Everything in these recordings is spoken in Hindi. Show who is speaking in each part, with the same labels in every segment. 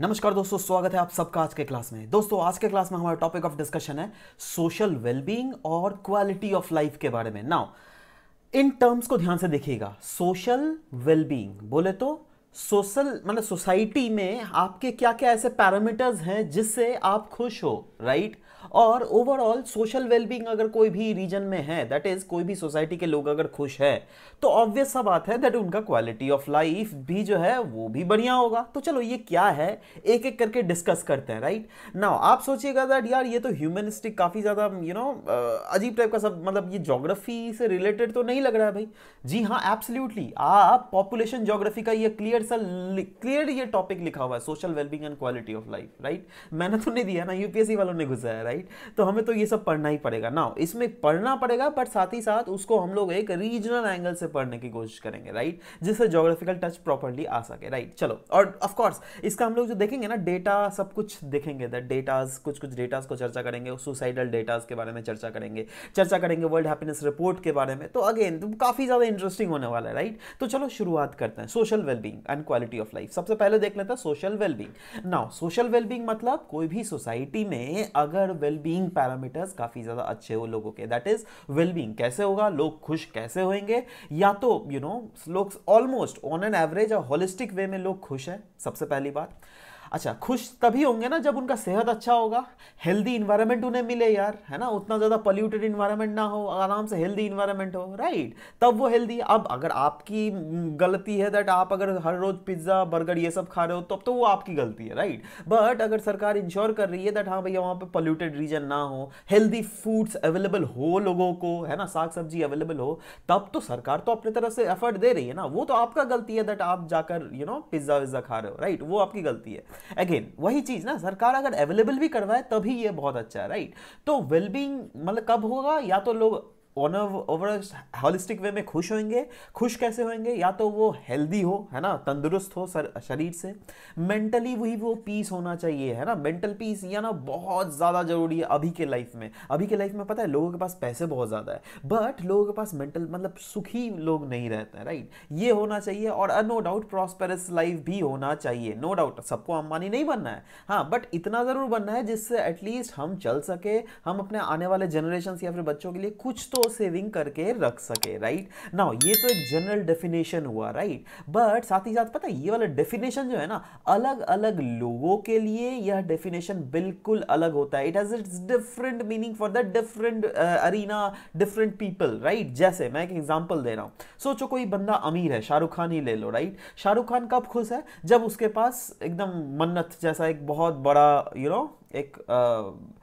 Speaker 1: नमस्कार दोस्तों स्वागत है आप सबका आज के क्लास में दोस्तों आज के क्लास में हमारा टॉपिक ऑफ डिस्कशन है सोशल वेलबींग और क्वालिटी ऑफ लाइफ के बारे में नाउ इन टर्म्स को ध्यान से देखिएगा सोशल वेलबींग बोले तो सोशल मतलब सोसाइटी में आपके क्या क्या ऐसे पैरामीटर्स हैं जिससे आप खुश हो राइट right? और ओवरऑल सोशल वेलबींग अगर कोई भी रीजन में है दैट इज कोई भी सोसाइटी के लोग अगर खुश है तो ऑब्वियस सा बात है दैट उनका क्वालिटी ऑफ लाइफ भी जो है वो भी बढ़िया होगा तो चलो ये क्या है एक एक करके डिस्कस करते हैं राइट नाउ आप सोचिएगा दैट यार ये तो ह्यूमनिस्टिक काफ़ी ज़्यादा यू नो अजीब टाइप का सब मतलब ये जोग्राफी से रिलेटेड तो नहीं लग रहा है भाई जी हाँ एब्सोल्यूटली आप पॉपुलेशन जोग्राफी का ये क्लियर सा क्लियर ये टॉपिक लिखा हुआ है social wellbeing and quality of life right मैंने तो नहीं दिया ना यूपीएससी वालों ने घुसा है राइट तो हमें तो ये सब पढ़ना ही पड़ेगा ना इसमें पढ़ना पड़ेगा बट साथ ही साथ उसको हम लोग एक रीजनल एंगल से पढ़ने की कोशिश करेंगे राइट जिससे जोग्राफिकल टच प्रॉपरली आ सके राइट चलो और ऑफकोर्स इसका हम लोग जो देखेंगे ना डेटा सब कुछ देखेंगे दैट डेटाज कुछ कुछ डेटाज को चर्चा करेंगे सुसाइडल डेटाज के बारे में चर्चा करेंगे चर्चा करेंगे वर्ल्ड हैप्पीनेस रिपोर्ट के बारे में तो अगेन तो काफ़ी ज़्यादा इंटरेस्टिंग होने वाला है राइट तो चलो शुरुआत करते हैं social wellbeing and quality of life सबसे पहले देख लेते हैं social wellbeing now social wellbeing मतलब कोई भी सोसाइटी में अगर वेलबींग पैरामीटर्स काफ़ी ज़्यादा अच्छे हो लोगों के दैट इज वेलबींग कैसे होगा लोग खुश कैसे होंगे या तो यू नो लोग ऑलमोस्ट ऑन एन एवरेज और होलिस्टिक वे में लोग खुश हैं सबसे पहली बात अच्छा खुश तभी होंगे ना जब उनका सेहत अच्छा होगा हेल्दी इन्वायरमेंट उन्हें मिले यार है ना उतना ज़्यादा पोल्यूटेड इन्वायरमेंट ना हो आराम से हेल्दी इन्वायरमेंट हो राइट तब वो हेल्दी अब अगर आपकी गलती है दैट आप अगर हर रोज़ पिज्ज़ा बर्गर ये सब खा रहे हो तब तो, तो वो आपकी गलती है राइट बट अगर सरकार इंश्योर कर रही है दैट हाँ भैया वहाँ पर पोल्यूटेड रीजन ना हो हेल्दी फूड्स अवेलेबल हो लोगों को है ना साग सब्जी अवेलेबल हो तब तो सरकार तो अपने तरफ से एफर्ट दे रही है ना वो तो आपका गलती है दैट आप जाकर यू नो पिज्ज़ा विज्ज़ा खा रहे हो राइट वो आपकी गलती है अगेन वही चीज़ ना सरकार अगर अवेलेबल भी करवाए तभी ये बहुत अच्छा है राइट तो वेलबींग मतलब कब होगा या तो लोग ओवर होलिस्टिक वे में खुश होंगे खुश कैसे होंगे या तो वो हेल्दी हो है ना तंदुरुस्त हो सर शरीर से मेंटली वही वो पीस होना चाहिए है ना मेंटल पीस या ना बहुत ज़्यादा ज़रूरी है अभी के लाइफ में अभी के लाइफ में पता है लोगों के पास पैसे बहुत ज़्यादा है बट लोगों के पास मेंटल मतलब सुखी लोग नहीं रहते हैं राइट ये होना चाहिए और नो डाउट प्रॉस्पेरस लाइफ भी होना चाहिए नो डाउट सबको अंबानी नहीं बनना है हाँ बट इतना ज़रूर बनना है जिससे एटलीस्ट हम चल सके हम अपने आने वाले जनरेशन या फिर बच्चों के लिए कुछ तो वो सेविंग करके रख सके राइट right? नाउ ये तो एक जनरल डेफिनेशन हुआ राइट बट साथ ही साथ पता है ये वाला डेफिनेशन जो है ना अलग अलग लोगों के लिए यह डेफिनेशन बिल्कुल अलग होता है it has its different meaning for the different arena different people right जैसे मैं एक एग्जाम्पल दे रहा हूँ सोचो कोई बंदा अमीर है शाहरुख खान ही ले लो राइट शाहरुख खान कब खुश है जब उसके पास एकदम मन्नत जैसा एक बहुत बड़ा यू you नो know, एक uh,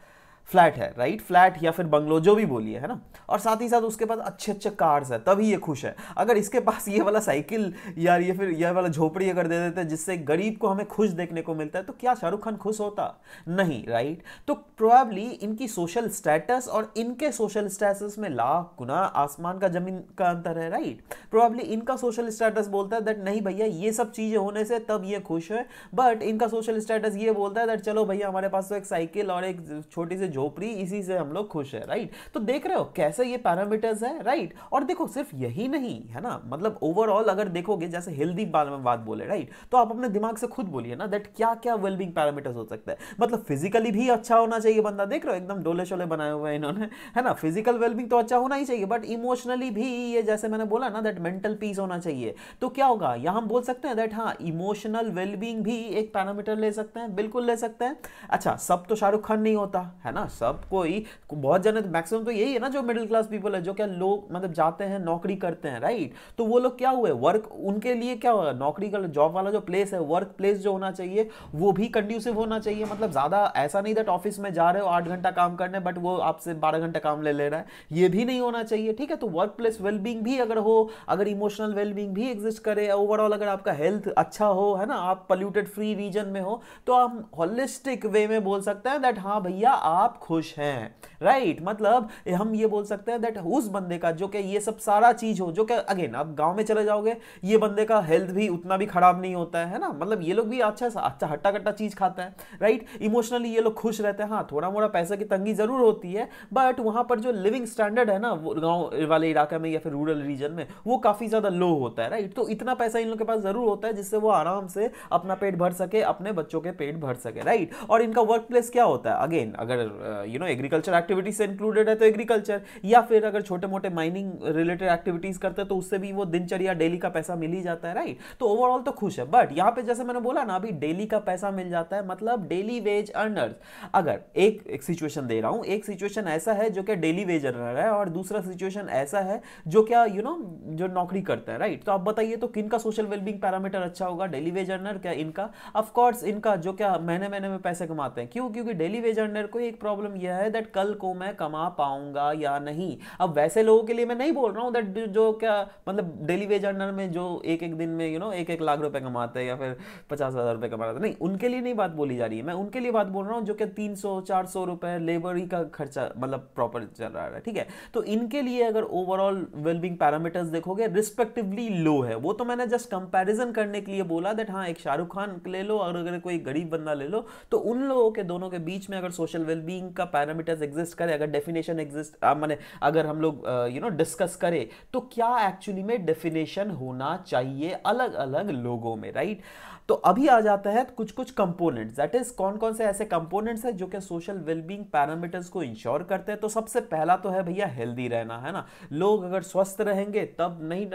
Speaker 1: फ्लैट है राइट फ्लैट या फिर बंगलो जो भी बोलिए है ना और साथ ही साथ उसके पास अच्छे अच्छे कार्स है तभी ये खुश है अगर इसके पास ये वाला साइकिल या ये फिर यह वाला झोपड़ी अगर दे देते हैं जिससे गरीब को हमें खुश देखने को मिलता है तो क्या शाहरुख खान खुश होता नहीं राइट तो प्रोबेबली इनकी सोशल स्टेटस और इनके सोशल स्टेटस में लाख गुना आसमान का जमीन का अंतर है राइट प्रोबेबली इनका सोशल स्टेटस बोलता है दैट नहीं भैया ये सब चीज़ें होने से तब ये खुश है बट इनका सोशल स्टेटस ये बोलता है दैट चलो भैया हमारे पास तो एक साइकिल और एक छोटी सी झोपड़ी इसी से हम लोग खुश है राइट तो देख रहे हो कैसे ये पैरामीटर्स है राइट और देखो सिर्फ यही नहीं है ना मतलब ओवरऑल अगर देखोगे जैसे हेल्दी बात बोले राइट तो आप अपने दिमाग से खुद बोलिए ना दैट क्या क्या वेलबिंग पैरामीटर्स हो सकता है मतलब फिजिकली भी अच्छा होना चाहिए बंदा देख रहे हो एकदम डोले शोले बनाए हुए हैं इन्होंने है ना फिजिकल वेलबिंग तो अच्छा होना ही चाहिए बट इमोशनली भी ये जैसे मैंने बोला ना दैट मेंटल पीस होना चाहिए तो क्या होगा यहाँ हम बोल सकते हैं दैट हाँ इमोशनल वेलबींग भी एक पैरामीटर ले सकते हैं बिल्कुल ले सकते हैं अच्छा सब तो शाहरुख खान नहीं होता है ना सब कोई बहुत जन मैक्सिमम तो यही है ना जो मिडिल क्लास पीपल है जो क्या लोग मतलब जाते हैं नौकरी करते हैं राइट तो वो लोग क्या हुए वर्क उनके लिए क्या हुआ नौकरी का जॉब वाला जो प्लेस है वर्क प्लेस जो होना चाहिए वो भी कंड्यूसिव होना चाहिए मतलब ज़्यादा ऐसा नहीं दैट ऑफिस में जा रहे हो आठ घंटा काम करने बट वो आपसे बारह घंटा काम ले ले रहा है ये भी नहीं होना चाहिए ठीक है तो वर्क प्लेस वेलबींग भी अगर हो अगर इमोशनल वेलबींग भी एग्जिस्ट करे ओवरऑल अगर आपका हेल्थ अच्छा हो है ना आप पॉल्यूटेड फ्री रीजन में हो तो आप होलिस्टिक वे में बोल सकते हैं दैट हाँ भैया आप खुश हैं राइट right? मतलब हम ये बोल सकते हैं दैट उस बंदे का जो कि ये सब सारा चीज़ हो जो कि अगेन आप गाँव में चले जाओगे ये बंदे का हेल्थ भी उतना भी खराब नहीं होता है ना मतलब ये लोग भी अच्छा अच्छा हट्टा कट्टा चीज़ खाते हैं राइट right? इमोशनली ये लोग खुश रहते हैं हाँ थोड़ा मोड़ा पैसे की तंगी ज़रूर होती है बट वहाँ पर जो लिविंग स्टैंडर्ड है ना गाँव वाले इलाके में या फिर रूरल रीजन में वो काफ़ी ज़्यादा लो होता है राइट तो इतना पैसा इन लोग के पास ज़रूर होता है जिससे वो आराम से अपना पेट भर सके अपने बच्चों के पेट भर सके राइट और इनका वर्क प्लेस क्या होता है अगेन अगर यू नो एग्रीकल्चर एक्टिविटीज से इंक्लूडेड है तो एग्रीकल्चर या फिर अगर छोटे मोटे माइनिंग रिलेटेड एक्टिविटीज करते हैं तो उससे भी वो दिनचर्या डेली का पैसा मिल ही जाता है राइट तो ओवरऑल तो खुश है बट यहाँ पे जैसे मैंने बोला ना अभी डेली का पैसा मिल जाता है मतलब डेली वेज अर्नर अगर एक सिचुएशन दे रहा हूँ एक सिचुएशन ऐसा है जो कि डेली वेज अर्नर है और दूसरा सिचुएशन ऐसा है जो क्या यू नो जो नौकरी करता है राइट तो आप बताइए तो किन का सोशल वेलबींग पैरामीटर अच्छा होगा डेली वेज अर्नर क्या इनका ऑफकोर्स इनका जो क्या महीने महीने में पैसे कमाते हैं क्यों क्योंकि डेली वेज अर्नर को एक प्रॉब्लम यह है दैट कल को मैं कमा पाऊंगा या नहीं अब वैसे लोगों के लिए मैं नहीं बोल रहा हूँ दैट जो क्या मतलब डेली वेज अर्नर में जो एक एक दिन में यू नो एक एक लाख रुपए कमाते हैं या फिर पचास हज़ार रुपये कमाते हैं नहीं उनके लिए नहीं बात बोली जा रही है मैं उनके लिए बात बोल रहा हूँ जो कि तीन सौ चार सौ रुपये लेबर ही का खर्चा मतलब प्रॉपर चल रहा है ठीक है तो इनके लिए अगर ओवरऑल वेलबिंग पैरामीटर्स देखोगे रिस्पेक्टिवली लो है वो तो मैंने जस्ट कंपेरिजन करने के लिए बोला दैट हाँ एक शाहरुख खान ले लो और अगर कोई गरीब बंदा ले लो तो उन लोगों के दोनों के बीच में अगर सोशल वेलबींग बींग का पैरामीटर्स एग्जिस्ट करें अगर डेफिनेशन एग्जिस्ट मैंने अगर हम लोग यू नो डिस्कस करें तो क्या एक्चुअली में डेफिनेशन होना चाहिए अलग अलग लोगों में राइट right? तो अभी आ जाता है कुछ कुछ कंपोनेंट्स दैट इज कौन कौन से ऐसे कंपोनेंट्स हैं जो कि सोशल वेलबींग पैरामीटर्स को इंश्योर करते हैं तो सबसे पहला तो है भैया हेल्दी रहना है ना लोग अगर स्वस्थ रहेंगे तब नहीं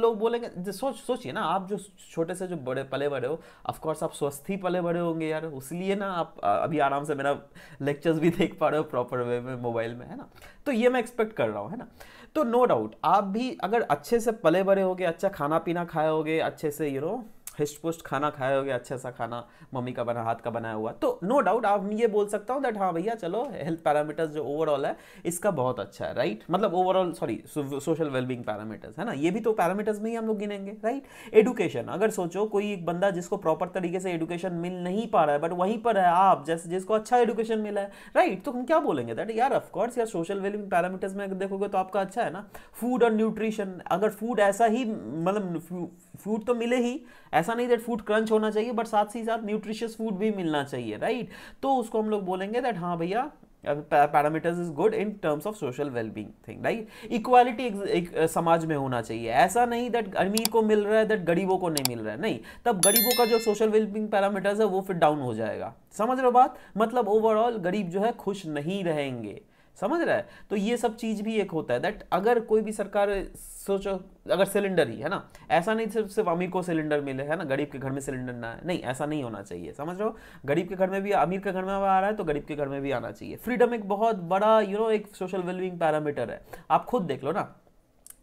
Speaker 1: लोग बोलेंगे सोच सोचिए ना आप जो छोटे से जो बड़े पले बड़े हो ऑफकोर्स आप स्वस्थ ही पले बड़े होंगे यार उसलिए ना आप अभी आराम से मेरा लेक्चर्स भी देख पा रहे हो प्रॉपर वे में मोबाइल में है ना तो ये मैं एक्सपेक्ट कर रहा हूँ है ना तो नो no डाउट आप भी अगर अच्छे से पले बड़े होगे अच्छा खाना पीना खाए होगे अच्छे से यू you नो know, हिस्ट पुस्ट खाना खाया हो गया अच्छा सा खाना मम्मी का बना हाथ का बनाया हुआ तो नो डाउट आप ये बोल सकता हूँ दैट हाँ भैया चलो हेल्थ पैरामीटर्स जो ओवरऑल है इसका बहुत अच्छा है राइट मतलब overall sorry social wellbeing parameters है ना ये भी तो पैरामीटर्स में ही हम लोग गिनेंगे राइट एडुकेशन अगर सोचो कोई एक बंदा जिसको प्रॉपर तरीके से एडुकेशन मिल नहीं पा रहा है बट वहीं पर है आप जैसे जिसको अच्छा एडुकेशन मिला है राइट तो हम क्या बोलेंगे दैट यार ऑफकोर्स यार सोशल वेलबींग पैरामीटर्स में अगर देखोगे तो आपका अच्छा है ना फूड और न्यूट्रिशन अगर फूड ऐसा ही मतलब फूड तो मिले ही ऐसा नहीं दैट फूड क्रंच होना चाहिए बट साथ ही साथ न्यूट्रिशियस फूड भी मिलना चाहिए राइट तो उसको हम लोग बोलेंगे दैट हाँ भैया parameters is good in terms of social wellbeing thing right equality समाज में होना चाहिए ऐसा नहीं दैट अमीर को मिल रहा है दैट गरीबों को नहीं मिल रहा है नहीं तब गरीबों का जो सोशल वेलबींग पैरामीटर्स है वो फिर डाउन हो जाएगा समझ रहे हो बात मतलब ओवरऑल गरीब जो है खुश नहीं रहेंगे समझ रहा है तो ये सब चीज़ भी एक होता है दैट अगर कोई भी सरकार सोचो अगर सिलेंडर ही है ना ऐसा नहीं सिर्फ सिर्फ अमीर को सिलेंडर मिले है ना गरीब के घर में सिलेंडर ना है नहीं ऐसा नहीं होना चाहिए समझ रहे हो गरीब के घर में भी अमीर के घर में आ रहा है तो गरीब के घर में भी आना चाहिए फ्रीडम एक बहुत बड़ा यू you नो know, एक सोशल वेलविंग पैरामीटर है आप खुद देख लो ना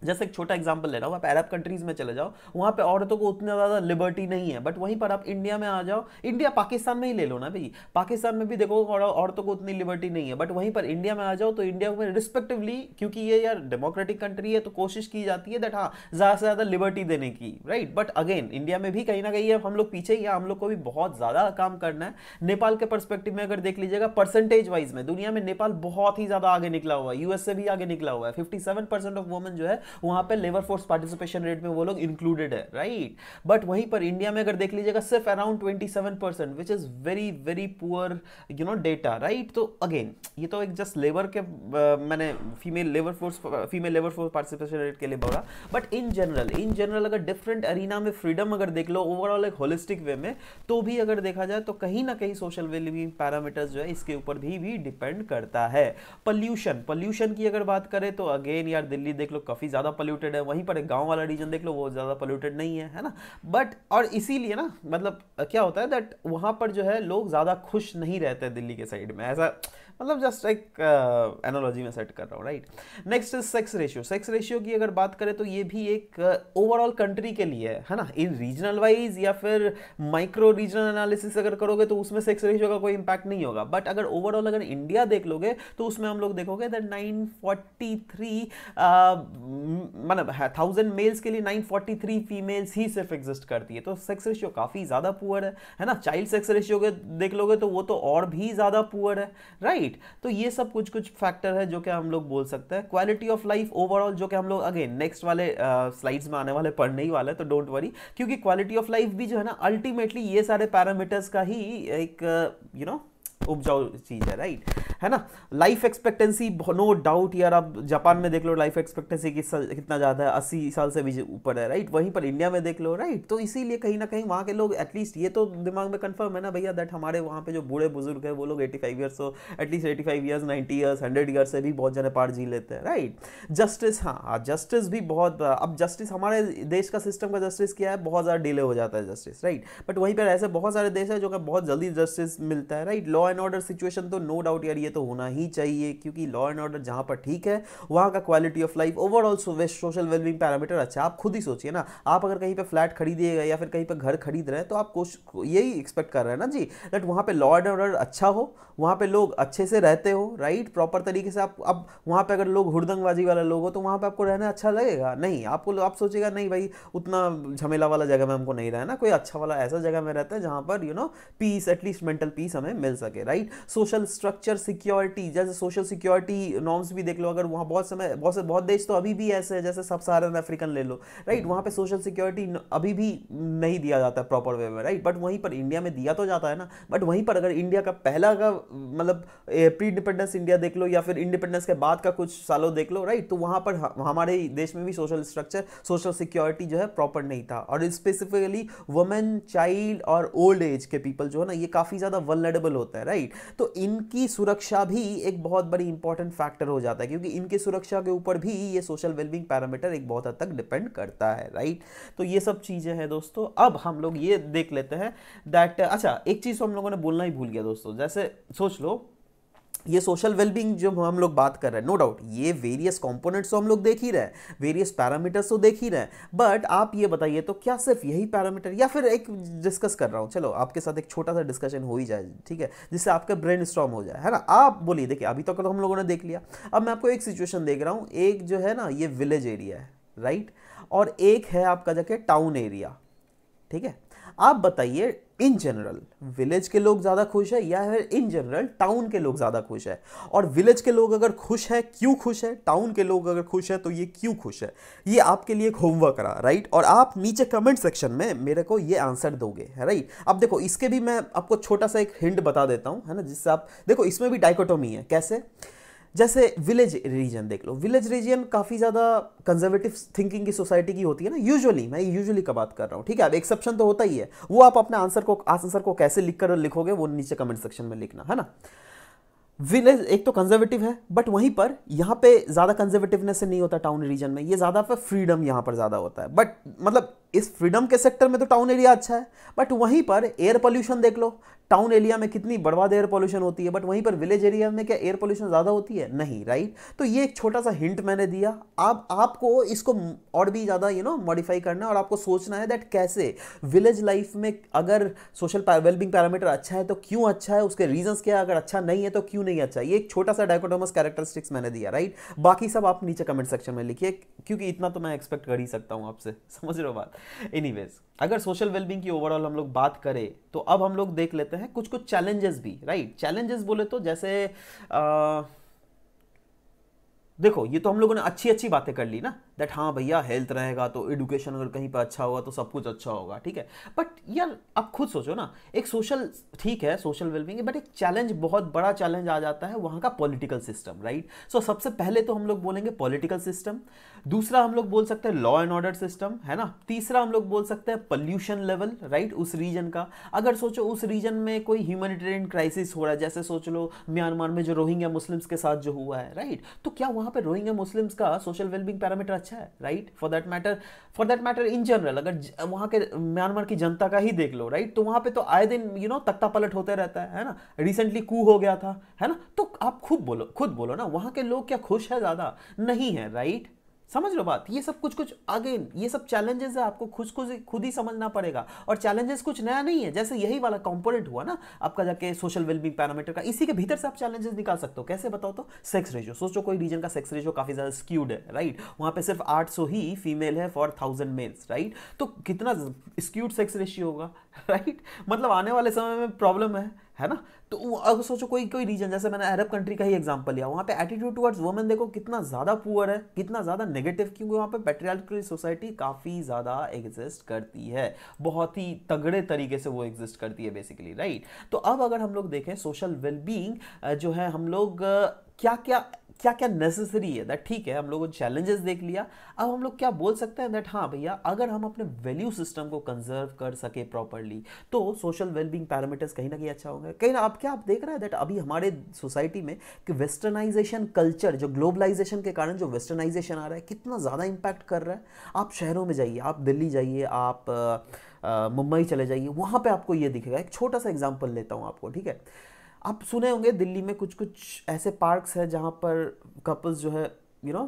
Speaker 1: जैसे एक छोटा एग्जाम्पल ले रहा हूँ आप अरब कंट्रीज़ में चले जाओ वहाँ पे औरतों को उतना ज़्यादा लिबर्टी नहीं है बट वहीं पर आप इंडिया में आ जाओ इंडिया पाकिस्तान में ही ले लो ना भाई पाकिस्तान में भी देखो औरतों को उतनी लिबर्टी नहीं है बट वहीं पर इंडिया में आ जाओ तो इंडिया में रिस्पेक्टिवली क्योंकि ये यार डेमोक्रेटिक कंट्री है तो कोशिश की जाती है दैट हाँ ज़्यादा से ज़्यादा लिबर्टी देने की राइट बट अगेन इंडिया में भी कहीं ना कहीं हम लोग पीछे ही हम लोग को भी बहुत ज़्यादा काम करना है नेपाल के परस्पेक्टिव में अगर देख लीजिएगा परसेंटेज वाइज में दुनिया में नेपाल बहुत ही ज़्यादा आगे निकला हुआ है यूएस से भी आगे निकला हुआ है फिफ्टी ऑफ वुमेन जो है वहां पर लेबर फोर्स पार्टिसिपेशन रेट में वो लोग इंक्लूडेड है राइट बट वहीं पर इंडिया में अगर देख लीजिएगा सिर्फ around twenty seven percent which is very very poor you know data right तो अगेन ये तो एक जस्ट लेबर के uh, मैंने female labour force female labour force participation rate के लिए बोला but in general in general अगर डिफरेंट अरिना में फ्रीडम अगर देख लो ओवरऑल एक होलिस्टिक वे में तो भी अगर देखा जाए तो कहीं ना कहीं सोशल वेलबींग पैरामीटर्स जो है इसके ऊपर भी भी डिपेंड करता है पॉल्यूशन पॉल्यूशन की अगर बात करें तो अगेन यार दिल्ली देख लो काफ़ी ज़्यादा ज़्यादा पोल्यूटेड है वहीं पर एक गाँव वाला रीजन देख लो वो ज़्यादा पोल्यूटेड नहीं है है ना बट और इसीलिए ना मतलब क्या होता है दैट वहाँ पर जो है लोग ज़्यादा खुश नहीं रहते दिल्ली के साइड में ऐसा मतलब जस्ट एक एनोलॉजी uh, में सेट कर रहा हूँ right next is sex ratio sex ratio की अगर बात करें तो ये भी एक ओवरऑल uh, कंट्री के लिए है ना इन रीजनल वाइज या फिर माइक्रो रीजनल एनालिसिस अगर करोगे तो उसमें सेक्स रेशियो का कोई इंपैक्ट नहीं होगा बट अगर ओवरऑल अगर इंडिया देख लोगे तो उसमें हम लोग देखोगे दैट नाइन फोर्टी थ्री मतलब थाउजेंड मेल्स के लिए नाइन फोर्टी थ्री फीमेल्स ही सिर्फ एग्जिस्ट करती है तो सेक्स रेशियो काफ़ी ज़्यादा पुअर है है ना चाइल्ड सेक्स रेशियो के देख लोगे तो वो तो और भी ज़्यादा पुअर है राइट राइट तो ये सब कुछ कुछ फैक्टर है जो कि हम लोग बोल सकते हैं क्वालिटी ऑफ लाइफ ओवरऑल जो कि हम लोग अगेन नेक्स्ट वाले स्लाइड्स uh, में आने वाले पढ़ने ही वाले तो डोंट वरी क्योंकि क्वालिटी ऑफ लाइफ भी जो है ना अल्टीमेटली ये सारे पैरामीटर्स का ही एक you uh, know you know, उपजाऊ चीज़ है राइट है ना लाइफ एक्सपेक्टेंसी नो डाउट यार आप जापान में देख लो लाइफ एक्सपेक्टेंसी कितना ज़्यादा है अस्सी साल से भी ऊपर है राइट वहीं पर इंडिया में देख लो राइट तो इसीलिए कहीं ना कहीं वहाँ के लोग एटलीस्ट ये तो दिमाग में कन्फर्म है ना भैया दैट हमारे वहाँ पे जो बूढ़े बुजुर्ग है वो लोग एटी फाइव ईयर्स हो at least eighty five years ninety years hundred years से भी बहुत जने पार जी लेते हैं राइट जस्टिस हाँ जस्टिस हाँ, भी बहुत अब जस्टिस हमारे देश का सिस्टम का जस्टिस क्या है बहुत ज़्यादा डिले हो जाता है जस्टिस राइट बट वहीं पर ऐसे बहुत सारे देश है जो कि बहुत जल्दी जस्टिस मिलता है right law and order situation तो नो डाउट यार ये तो होना ही चाहिए क्योंकि लॉ एंड ऑर्डर जहां पर ठीक है वहां का quality of life overall social wellbeing parameter अच्छा आप खुद ही सोचिए ना आप अगर कहीं पर फ्लैट खरीदिएगा या फिर कहीं पर घर खरीद रहे हैं तो आप यही एक्सपेक्ट कर रहे हैं ना जी दैट वहां पर लॉ एंड ऑर्डर अच्छा हो वहां पर लोग अच्छे से रहते हो राइट प्रॉपर तरीके से आप अब वहां पर अगर लोग हुड़दंगबाजी वाला लोग हो तो वहां पर आपको रहना अच्छा लगेगा नहीं आपको आप सोचेगा नहीं भाई उतना झमेला वाला जगह में हमको नहीं रहना कोई अच्छा वाला ऐसा जगह में रहता है जहां पर you know peace at least mental peace हमें मिल सके सके राइट सोशल स्ट्रक्चर सिक्योरिटी जैसे सोशल सिक्योरिटी नॉर्म्स भी देख लो अगर वहाँ बहुत समय बहुत से बहुत देश तो अभी भी ऐसे है जैसे सब सहारन अफ्रीकन ले लो राइट वहाँ पर सोशल सिक्योरिटी अभी भी नहीं दिया जाता प्रॉपर वे में राइट बट वहीं पर इंडिया में दिया तो जाता है ना बट वहीं पर अगर इंडिया का पहला का मतलब प्री इंडिपेंडेंस इंडिया देख लो या फिर इंडिपेंडेंस के बाद का कुछ सालों देख लो राइट तो वहाँ पर हमारे देश में भी सोशल स्ट्रक्चर सोशल सिक्योरिटी जो है प्रॉपर नहीं था और स्पेसिफिकली वुमेन चाइल्ड और ओल्ड एज के पीपल जो है ना ये काफ़ी ज़्यादा वनरेबल होता है राइट तो इनकी सुरक्षा भी एक बहुत बड़ी इंपॉर्टेंट फैक्टर हो जाता है क्योंकि इनकी सुरक्षा के ऊपर भी ये सोशल वेलबींग पैरामीटर एक बहुत हद तक डिपेंड करता है राइट तो ये सब चीज़ें हैं दोस्तों अब हम लोग ये देख लेते हैं दैट अच्छा एक चीज़ तो हम लोगों ने बोलना ही भूल गया दोस्तों जैसे सोच लो ये सोशल वेलबींग जो हम लोग बात कर रहे हैं नो डाउट ये वेरियस कॉम्पोनेंट्स तो हम लोग देख ही रहे हैं वेरियस पैरामीटर्स तो देख ही रहे हैं बट आप ये बताइए तो क्या सिर्फ यही पैरामीटर या फिर एक डिस्कस कर रहा हूँ चलो आपके साथ एक छोटा सा डिस्कशन हो ही जाए ठीक है जिससे आपका ब्रेन स्ट्रॉम हो जाए है ना आप बोलिए देखिए अभी तक तो हम लोगों ने देख लिया अब मैं आपको एक सिचुएशन देख रहा हूँ एक जो है ना ये विलेज एरिया है राइट और एक है आपका जाके टाउन एरिया ठीक है आप बताइए इन जनरल विलेज के लोग ज़्यादा खुश है या फिर इन जनरल टाउन के लोग ज़्यादा खुश है और विलेज के लोग अगर खुश है क्यों खुश है टाउन के लोग अगर खुश है तो ये क्यों खुश है ये आपके लिए एक होमवर्क रहा राइट और आप नीचे कमेंट सेक्शन में मेरे को ये आंसर दोगे है राइट अब देखो इसके भी मैं आपको छोटा सा एक हिंट बता देता हूँ है ना जिससे आप देखो इसमें भी डाइकोटोमी है कैसे जैसे विलेज रीजन देख लो विलेज रीजन काफ़ी ज़्यादा कंजर्वेटिव थिंकिंग की सोसाइटी की होती है ना यूजुअली मैं यूजुअली का बात कर रहा हूँ ठीक है अब एक्सेप्शन तो होता ही है वो आप अपने आंसर को आंसर को कैसे लिख कर लिखोगे वो नीचे कमेंट सेक्शन में लिखना है ना विलेज एक तो कंजर्वेटिव है बट वहीं पर यहाँ पे ज़्यादा कंजर्वेटिवनेस नहीं होता टाउन रीजन में ये ज़्यादा पर फ्रीडम यहाँ पर ज़्यादा होता है बट मतलब इस फ्रीडम के सेक्टर में तो टाउन एरिया अच्छा है बट वहीं पर एयर पोल्यूशन देख लो टाउन एरिया में कितनी बर्बाद एयर पॉल्यूशन होती है बट वहीं पर विलेज एरिया में क्या एयर पॉल्यूशन ज़्यादा होती है नहीं राइट तो ये एक छोटा सा हिंट मैंने दिया आप आपको इसको और भी ज़्यादा यू नो मॉडिफाई करना और आपको सोचना है दैट कैसे विलेज लाइफ में अगर सोशल वेलबिंग पैरामीटर अच्छा है तो क्यों अच्छा है उसके रीजंस क्या है अगर अच्छा नहीं है तो क्यों नहीं अच्छा ये एक छोटा सा डायकोटोमस कैरेक्टरिस्टिक्स मैंने दिया राइट बाकी सब आप नीचे कमेंट सेक्शन में लिखिए क्योंकि इतना तो मैं एक्सपेक्ट कर ही सकता हूँ आपसे समझ रहे हो बात वेज अगर सोशल वेलबिंग की ओवरऑल हम लोग बात करें तो अब हम लोग देख लेते हैं कुछ कुछ चैलेंजेस भी राइट चैलेंजेस बोले तो जैसे आ, देखो ये तो हम लोगों ने अच्छी अच्छी बातें कर ली ना दैट हाँ भैया हेल्थ रहेगा तो एडुकेशन अगर कहीं पर अच्छा होगा तो सब कुछ अच्छा होगा ठीक है बट यार आप खुद सोचो ना एक सोशल ठीक है सोशल वेलबींग बट एक चैलेंज बहुत बड़ा चैलेंज आ जाता है वहाँ का पॉलिटिकल सिस्टम राइट सो सबसे पहले तो हम लोग बोलेंगे पॉलिटिकल सिस्टम दूसरा हम लोग बोल सकते हैं लॉ एंड ऑर्डर सिस्टम है ना तीसरा हम लोग बोल सकते हैं पॉल्यूशन लेवल राइट उस रीजन का अगर सोचो उस रीजन में कोई ह्यूमनिटेरियन क्राइसिस हो रहा है जैसे सोच लो म्यांमार में जो रोहिंग्या मुस्लिम्स के साथ जो हुआ है राइट तो क्या वहाँ पर रोहिंग्या मुस्लिम्स का सोशल वेलबींग पैरामीटर अच्छा अच्छा है right for that matter for that matter in general अगर वहाँ के म्यांमार की जनता का ही देख लो राइट तो वहाँ पे तो आए दिन यू नो तख्ता पलट होते रहता है है ना रिसेंटली कू हो गया था है ना तो आप खुद बोलो खुद बोलो ना वहाँ के लोग क्या खुश है ज़्यादा नहीं है राइट right? समझ लो बात ये सब कुछ कुछ अगेन ये सब चैलेंजेस है आपको खुद को खुद ही समझना पड़ेगा और चैलेंजेस कुछ नया नहीं है जैसे यही वाला कॉम्पोनेंट हुआ ना आपका जाके सोशल वेलबींग पैरामीटर का इसी के भीतर से आप चैलेंजेस निकाल सकते हो कैसे बताओ तो सेक्स रेशियो सोचो कोई रीजन का सेक्स रेशियो काफ़ी ज़्यादा स्क्यूड है राइट वहाँ पे सिर्फ आठ ही फीमेल है फॉर थाउजेंड मेल्स राइट तो कितना स्क्यूड सेक्स रेशियो होगा राइट मतलब आने वाले समय में प्रॉब्लम है है ना तो अगर सोचो कोई कोई रीजन जैसे मैंने अरब कंट्री का ही एग्जांपल लिया वहाँ पे एटीट्यूड टुवर्ड्स वुमेन देखो कितना ज़्यादा पुअर है कितना ज़्यादा नेगेटिव क्योंकि वहाँ पे पेट्रियार्कल सोसाइटी काफ़ी ज़्यादा एग्जिस्ट करती है बहुत ही तगड़े तरीके से वो एग्जिस्ट करती है बेसिकली राइट तो अब अगर हम लोग देखें सोशल वेलबींग जो है हम लोग क्या क्या क्या क्या नेसेसरी है दैट ठीक है हम लोगों ने चैलेंजेस देख लिया अब हम लोग क्या बोल सकते हैं दैट हाँ भैया अगर हम अपने वैल्यू सिस्टम को कंजर्व कर सके प्रॉपरली तो सोशल वेलबींग पैरामीटर्स कहीं ना कहीं अच्छा होंगे कहीं ना आप क्या आप देख रहे हैं दैट अभी हमारे सोसाइटी में कि वेस्टर्नाइजेशन कल्चर जो ग्लोबलाइजेशन के कारण जो वेस्टर्नाइजेशन आ रहा है कितना ज़्यादा इम्पैक्ट कर रहा है आप शहरों में जाइए आप दिल्ली जाइए आप मुंबई चले जाइए वहाँ पर आपको ये दिखेगा एक छोटा सा एग्जाम्पल लेता हूँ आपको ठीक है आप सुने होंगे दिल्ली में कुछ कुछ ऐसे पार्क्स हैं जहाँ पर कपल्स जो है यू नो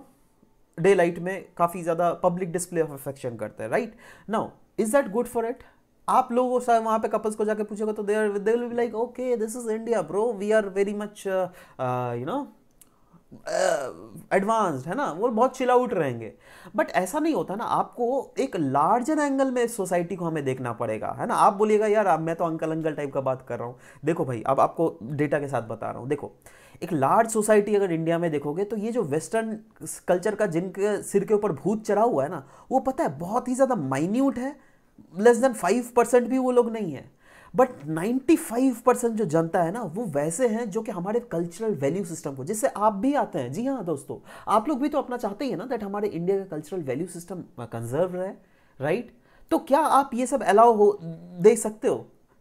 Speaker 1: डे लाइट में काफ़ी ज़्यादा पब्लिक डिस्प्ले ऑफ अफेक्शन करते हैं right now is that good for it आप लोगों वहाँ पे कपल्स को जाके पूछेगा तो there they will be like okay this is India bro we are very much you know advanced है ना वो बहुत चिल आउट रहेंगे बट ऐसा नहीं होता ना आपको एक लार्जर एंगल में सोसाइटी को हमें देखना पड़ेगा है ना आप बोलिएगा यार अब मैं तो अंकल अंकल टाइप का बात कर रहा हूँ देखो भाई अब आपको डेटा के साथ बता रहा हूँ देखो एक लार्ज सोसाइटी अगर इंडिया में देखोगे तो ये जो वेस्टर्न कल्चर का जिनके सिर के ऊपर भूत चढ़ा हुआ है ना वो पता है बहुत ही ज़्यादा माइन्यूट है लेस देन फाइव परसेंट भी वो लोग नहीं है बट 95 परसेंट जो जनता है ना वो वैसे हैं जो कि हमारे कल्चरल वैल्यू सिस्टम को जिससे आप भी आते हैं जी हाँ दोस्तों आप लोग भी तो अपना चाहते ही है ना दैट हमारे इंडिया का कल्चरल वैल्यू सिस्टम कंजर्व रहे राइट तो क्या आप ये सब अलाउ हो दे सकते हो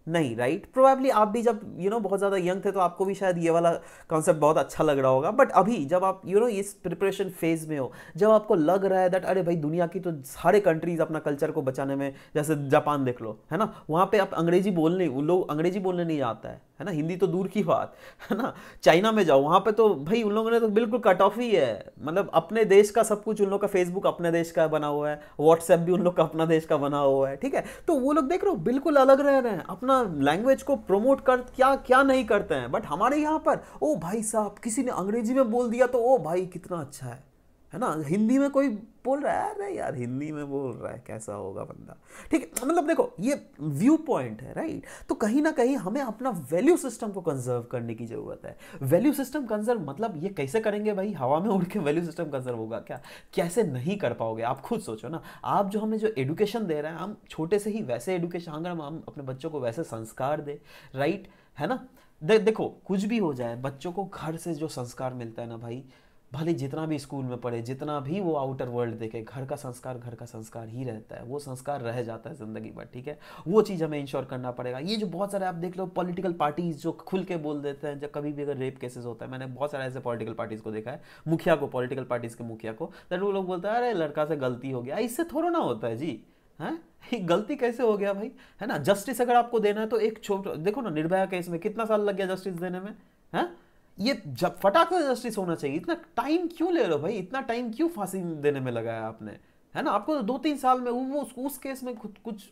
Speaker 1: नहीं राइट right? प्रोबेबली आप भी जब यू you नो know, बहुत ज़्यादा यंग थे तो आपको भी शायद ये वाला कॉन्सेप्ट बहुत अच्छा लग रहा होगा बट अभी जब आप यू you नो know, इस प्रिपरेशन फेज में हो जब आपको लग रहा है दैट अरे भाई दुनिया की तो सारे कंट्रीज अपना कल्चर को बचाने में जैसे जापान देख लो है ना वहाँ पे आप अंग्रेजी बोलने लोग अंग्रेजी बोलने नहीं आता है है ना हिंदी तो दूर की बात है ना चाइना में जाओ वहाँ पे तो भाई उन लोगों ने तो बिल्कुल कट ऑफ ही है मतलब अपने देश का सब कुछ उन लोग का फेसबुक अपने देश का बना हुआ है व्हाट्सएप भी उन लोग का अपना देश का बना हुआ है ठीक है तो वो लोग देख रहे हो बिल्कुल अलग रह रहे हैं अपना अपना लैंग्वेज को प्रमोट कर क्या क्या नहीं करते हैं बट हमारे यहाँ पर ओ भाई साहब किसी ने अंग्रेजी में बोल दिया तो ओ भाई कितना अच्छा है है ना हिंदी में कोई बोल रहा है अरे यार, यार हिंदी में बोल रहा है कैसा होगा बंदा ठीक है मतलब देखो ये व्यू पॉइंट है राइट तो कहीं ना कहीं हमें अपना वैल्यू सिस्टम को कंजर्व करने की ज़रूरत है वैल्यू सिस्टम कंजर्व मतलब ये कैसे करेंगे भाई हवा में उड़ के वैल्यू सिस्टम कंजर्व होगा क्या कैसे नहीं कर पाओगे आप खुद सोचो ना आप जो हमें जो एडुकेशन दे रहे हैं हम छोटे से ही वैसे एडुकेशन अगर हम अपने बच्चों को वैसे संस्कार दें राइट है ना दे, देखो कुछ भी हो जाए बच्चों को घर से जो संस्कार मिलता है ना भाई भले जितना भी स्कूल में पढ़े जितना भी वो आउटर वर्ल्ड देखे घर का संस्कार घर का संस्कार ही रहता है वो संस्कार रह जाता है ज़िंदगी भर ठीक है वो चीज़ हमें इंश्योर करना पड़ेगा ये जो बहुत सारे आप देख लो पॉलिटिकल पार्टीज़ जो खुल के बोल देते हैं जब कभी भी अगर रेप केसेस होता है मैंने बहुत सारे ऐसे पॉलिटिकल पार्टीज़ को देखा है मुखिया को पॉलिटिकल पार्टीज़ के मुखिया को दैट तो वो लोग बोलते हैं अरे लड़का से गलती हो गया इससे थोड़ा ना होता है जी है हाँ? ये गलती कैसे हो गया भाई है ना जस्टिस अगर आपको देना है तो एक छोटा देखो ना निर्भया केस में कितना साल लग गया जस्टिस देने में है हाँ? ये जब फटाक जस्टिस होना चाहिए इतना टाइम क्यों ले रहे हो भाई इतना टाइम क्यों फांसी देने में लगाया आपने है ना आपको तो दो तीन साल में वो उस, उस केस में कुछ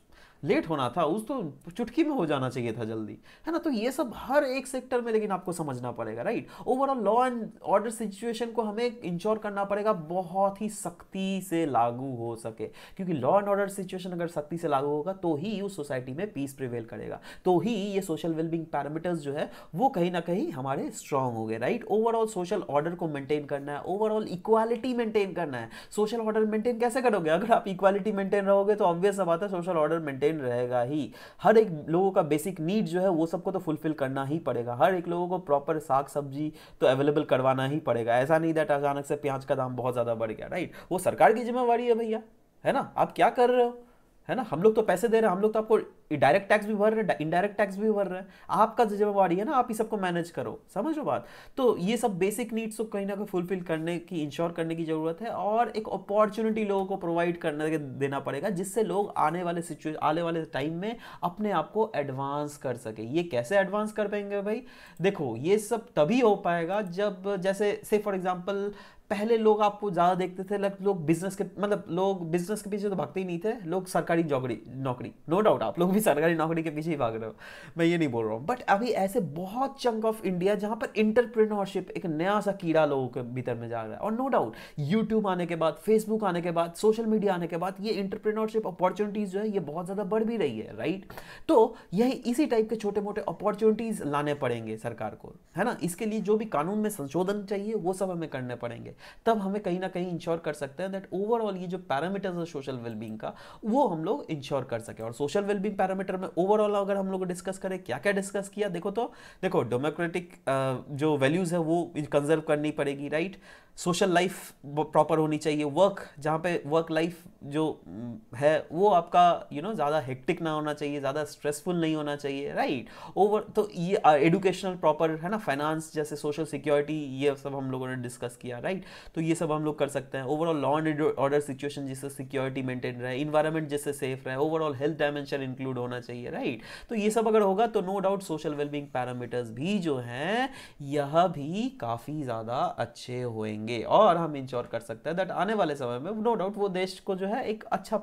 Speaker 1: लेट होना था उस तो चुटकी में हो जाना चाहिए था जल्दी है ना तो ये सब हर एक सेक्टर में लेकिन आपको समझना पड़ेगा right overall law and order situation को हमें इंश्योर करना पड़ेगा बहुत ही सख्ती से लागू हो सके क्योंकि लॉ एंड ऑर्डर सिचुएशन अगर सख्ती से लागू होगा तो ही उस सोसाइटी में पीस प्रिवेल करेगा तो ही ये सोशल वेलबिंग पैरामीटर्स जो है वो कहीं ना कहीं हमारे स्ट्रांग हो गए राइट ओवरऑल सोशल ऑर्डर को मेंटेन करना है ओवरऑल इक्वालिटी मेंटेन करना है सोशल ऑर्डर मेंटेन कैसे करोगे अगर आप इक्वालिटी मेंटेन रहोगे तो ऑब्वियस बात है सोशल ऑर्डर मेंटेन कंसर्न रहेगा ही हर एक लोगों का बेसिक नीड जो है वो सबको तो फुलफिल करना ही पड़ेगा हर एक लोगों को प्रॉपर साग सब्जी तो अवेलेबल करवाना ही पड़ेगा ऐसा नहीं दैट अचानक से प्याज का दाम बहुत ज़्यादा बढ़ गया राइट वो सरकार की जिम्मेवारी है भैया है ना आप क्या कर रहे हो है ना हम लोग तो पैसे दे रहे हैं हम लोग तो आपको डायरेक्ट टैक्स भी भर रहे इनडायरेक्ट टैक्स भी भर रहे हैं आपका जो जिम्मेवारी है ना आप ही सबको मैनेज करो समझ लो बात तो ये सब बेसिक नीड्स को कहीं ना कहीं फुलफिल करने की इंश्योर करने की ज़रूरत है और एक अपॉर्चुनिटी लोगों को प्रोवाइड करने के देना पड़ेगा जिससे लोग आने वाले सिचुएशन आने वाले टाइम में अपने आप को एडवांस कर सके ये कैसे एडवांस कर पाएंगे भाई देखो ये सब तभी हो पाएगा जब जैसे से फॉर एग्जाम्पल पहले लोग आपको ज़्यादा देखते थे लग लोग बिजनेस के मतलब लोग बिजनेस के पीछे तो भागते ही नहीं थे लोग सरकारी नौकरी नौकरी नो डाउट आप लोग भी अभी सरकारी नौकरी के पीछे ही भाग रहे हो मैं ये नहीं बोल रहा हूँ बट अभी ऐसे बहुत चंक ऑफ इंडिया जहाँ पर इंटरप्रिनोरशिप एक नया सा कीड़ा लोगों के भीतर में जा रहा है और नो डाउट यूट्यूब आने के बाद फेसबुक आने के बाद सोशल मीडिया आने के बाद ये इंटरप्रिनोरशिप अपॉर्चुनिटीज़ जो है ये बहुत ज़्यादा बढ़ भी रही है राइट तो यही इसी टाइप के छोटे मोटे अपॉर्चुनिटीज़ लाने पड़ेंगे सरकार को है ना इसके लिए जो भी कानून में संशोधन चाहिए वो सब हमें करने पड़ेंगे तब हमें कहीं ना कहीं इंश्योर कर सकते हैं दैट ओवरऑल ये जो पैरामीटर्स है सोशल वेलबींग का वो हम लोग इंश्योर कर सके और सोशल वेलबींग पैरामीटर में ओवरऑल अगर हम लोग डिस्कस करें क्या क्या डिस्कस किया देखो तो देखो डेमोक्रेटिक जो वैल्यूज़ है वो कंजर्व करनी पड़ेगी right right? Social life proper होनी चाहिए वर्क जहाँ पे वर्क लाइफ जो है वो आपका यू नो ज़्यादा हेक्टिक ना होना चाहिए ज़्यादा स्ट्रेसफुल नहीं होना चाहिए राइट right? ओवर तो ये एडुकेशनल uh, प्रॉपर है ना फाइनेंस जैसे सोशल सिक्योरिटी ये सब हम लोगों ने डिस्कस किया राइट right? तो ये सब हम लोग कर सकते हैं overall law and order situation जिससे सिक्योरिटी मेंटेन रहे इन्वायरमेंट जिससे सेफ रहे ओवरऑल हेल्थ डायमेंशन इंक्लूड होना चाहिए राइट right? तो ये सब अगर होगा तो no doubt social wellbeing parameters भी जो हैं यह भी काफ़ी ज़्यादा अच्छे होएंगे देंगे और हम इंश्योर कर सकते हैं दैट आने वाले समय में नो डाउट वो देश को जो है एक अच्छा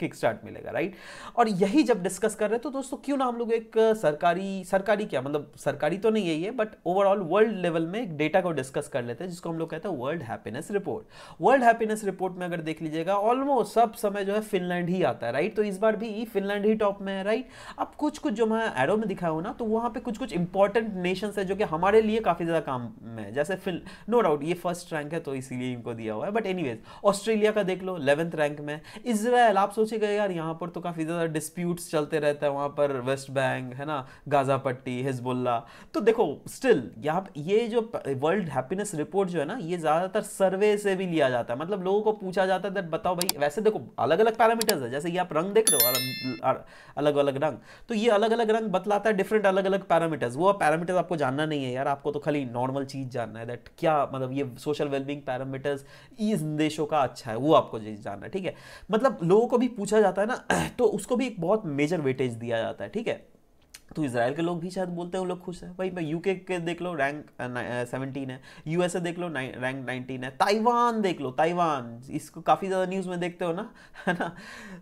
Speaker 1: किक स्टार्ट मिलेगा राइट और यही जब डिस्कस कर रहे तो दोस्तों क्यों ना हम लोग एक सरकारी सरकारी क्या मतलब सरकारी तो नहीं है ये बट ओवरऑल वर्ल्ड लेवल में एक डेटा को डिस्कस कर लेते हैं जिसको हम लोग कहते हैं world happiness report world happiness report में अगर देख लीजिएगा ऑलमोस्ट सब समय जो है फिनलैंड ही आता है राइट तो इस बार भी फिनलैंड ही टॉप में है राइट अब कुछ कुछ जो मैं एरो में दिखाया हूँ ना तो वहाँ पे कुछ कुछ इंपॉर्टेंट नेशंस है जो कि हमारे लिए काफ़ी ज़्यादा काम में है जैसे फिन नो डाउट ये फर्स्ट रैंक है तो इसीलिए इनको दिया हुआ है बट एनी ऑस्ट्रेलिया का देख लो लेवंथ रैंक में इसराइल आप सोचेगा यार यहाँ पर तो काफ़ी ज़्यादा डिस्प्यूट्स चलते रहते हैं वहाँ पर वेस्ट बैंक है ना गाजा पट्टी हिजबुल्ला तो देखो स्टिल यहाँ ये जो वर्ल्ड हैप्पीनेस रिपोर्ट जो है ना ये ज़्यादातर सर्वे से भी लिया जाता है मतलब लोगों को पूछा जाता है बताओ भाई वैसे देखो अलग अलग पैरामीटर्स है जैसे ये आप रंग देख रहे हो अलग अलग रंग तो ये अलग अलग रंग बतलाता है डिफरेंट अलग अलग पैरामीटर्स वो पैरामीटर्स आपको जानना नहीं है यार आपको तो खाली नॉर्मल चीज़ जानना है दैट क्या मतलब ये सोशल सोशल वेलबींग पैरामीटर्स इस देशों का अच्छा है वो आपको जानना है ठीक है मतलब लोगों को भी पूछा जाता है ना तो उसको भी एक बहुत मेजर वेटेज दिया जाता है ठीक है तो इसराइल के लोग भी शायद बोलते हैं वो लोग खुश हैं भाई मैं यूके के देख लो रैंक सेवनटीन है यूएसए देख लो रैंक नाइनटीन है ताइवान देख लो ताइवान इसको काफ़ी ज़्यादा न्यूज़ में देखते हो ना है ना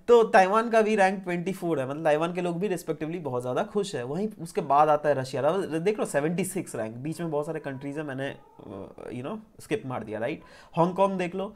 Speaker 1: तो ताइवान का भी रैंक ट्वेंटी फोर है मतलब ताइवान के लोग भी रिस्पेक्टिवली बहुत ज़्यादा खुश है वहीं उसके बाद आता है रशिया देख लो सेवेंटी सिक्स रैंक बीच में बहुत सारे कंट्रीज़ हैं मैंने यू नो स्किप मार दिया राइट हॉन्गकॉन्ग देख लो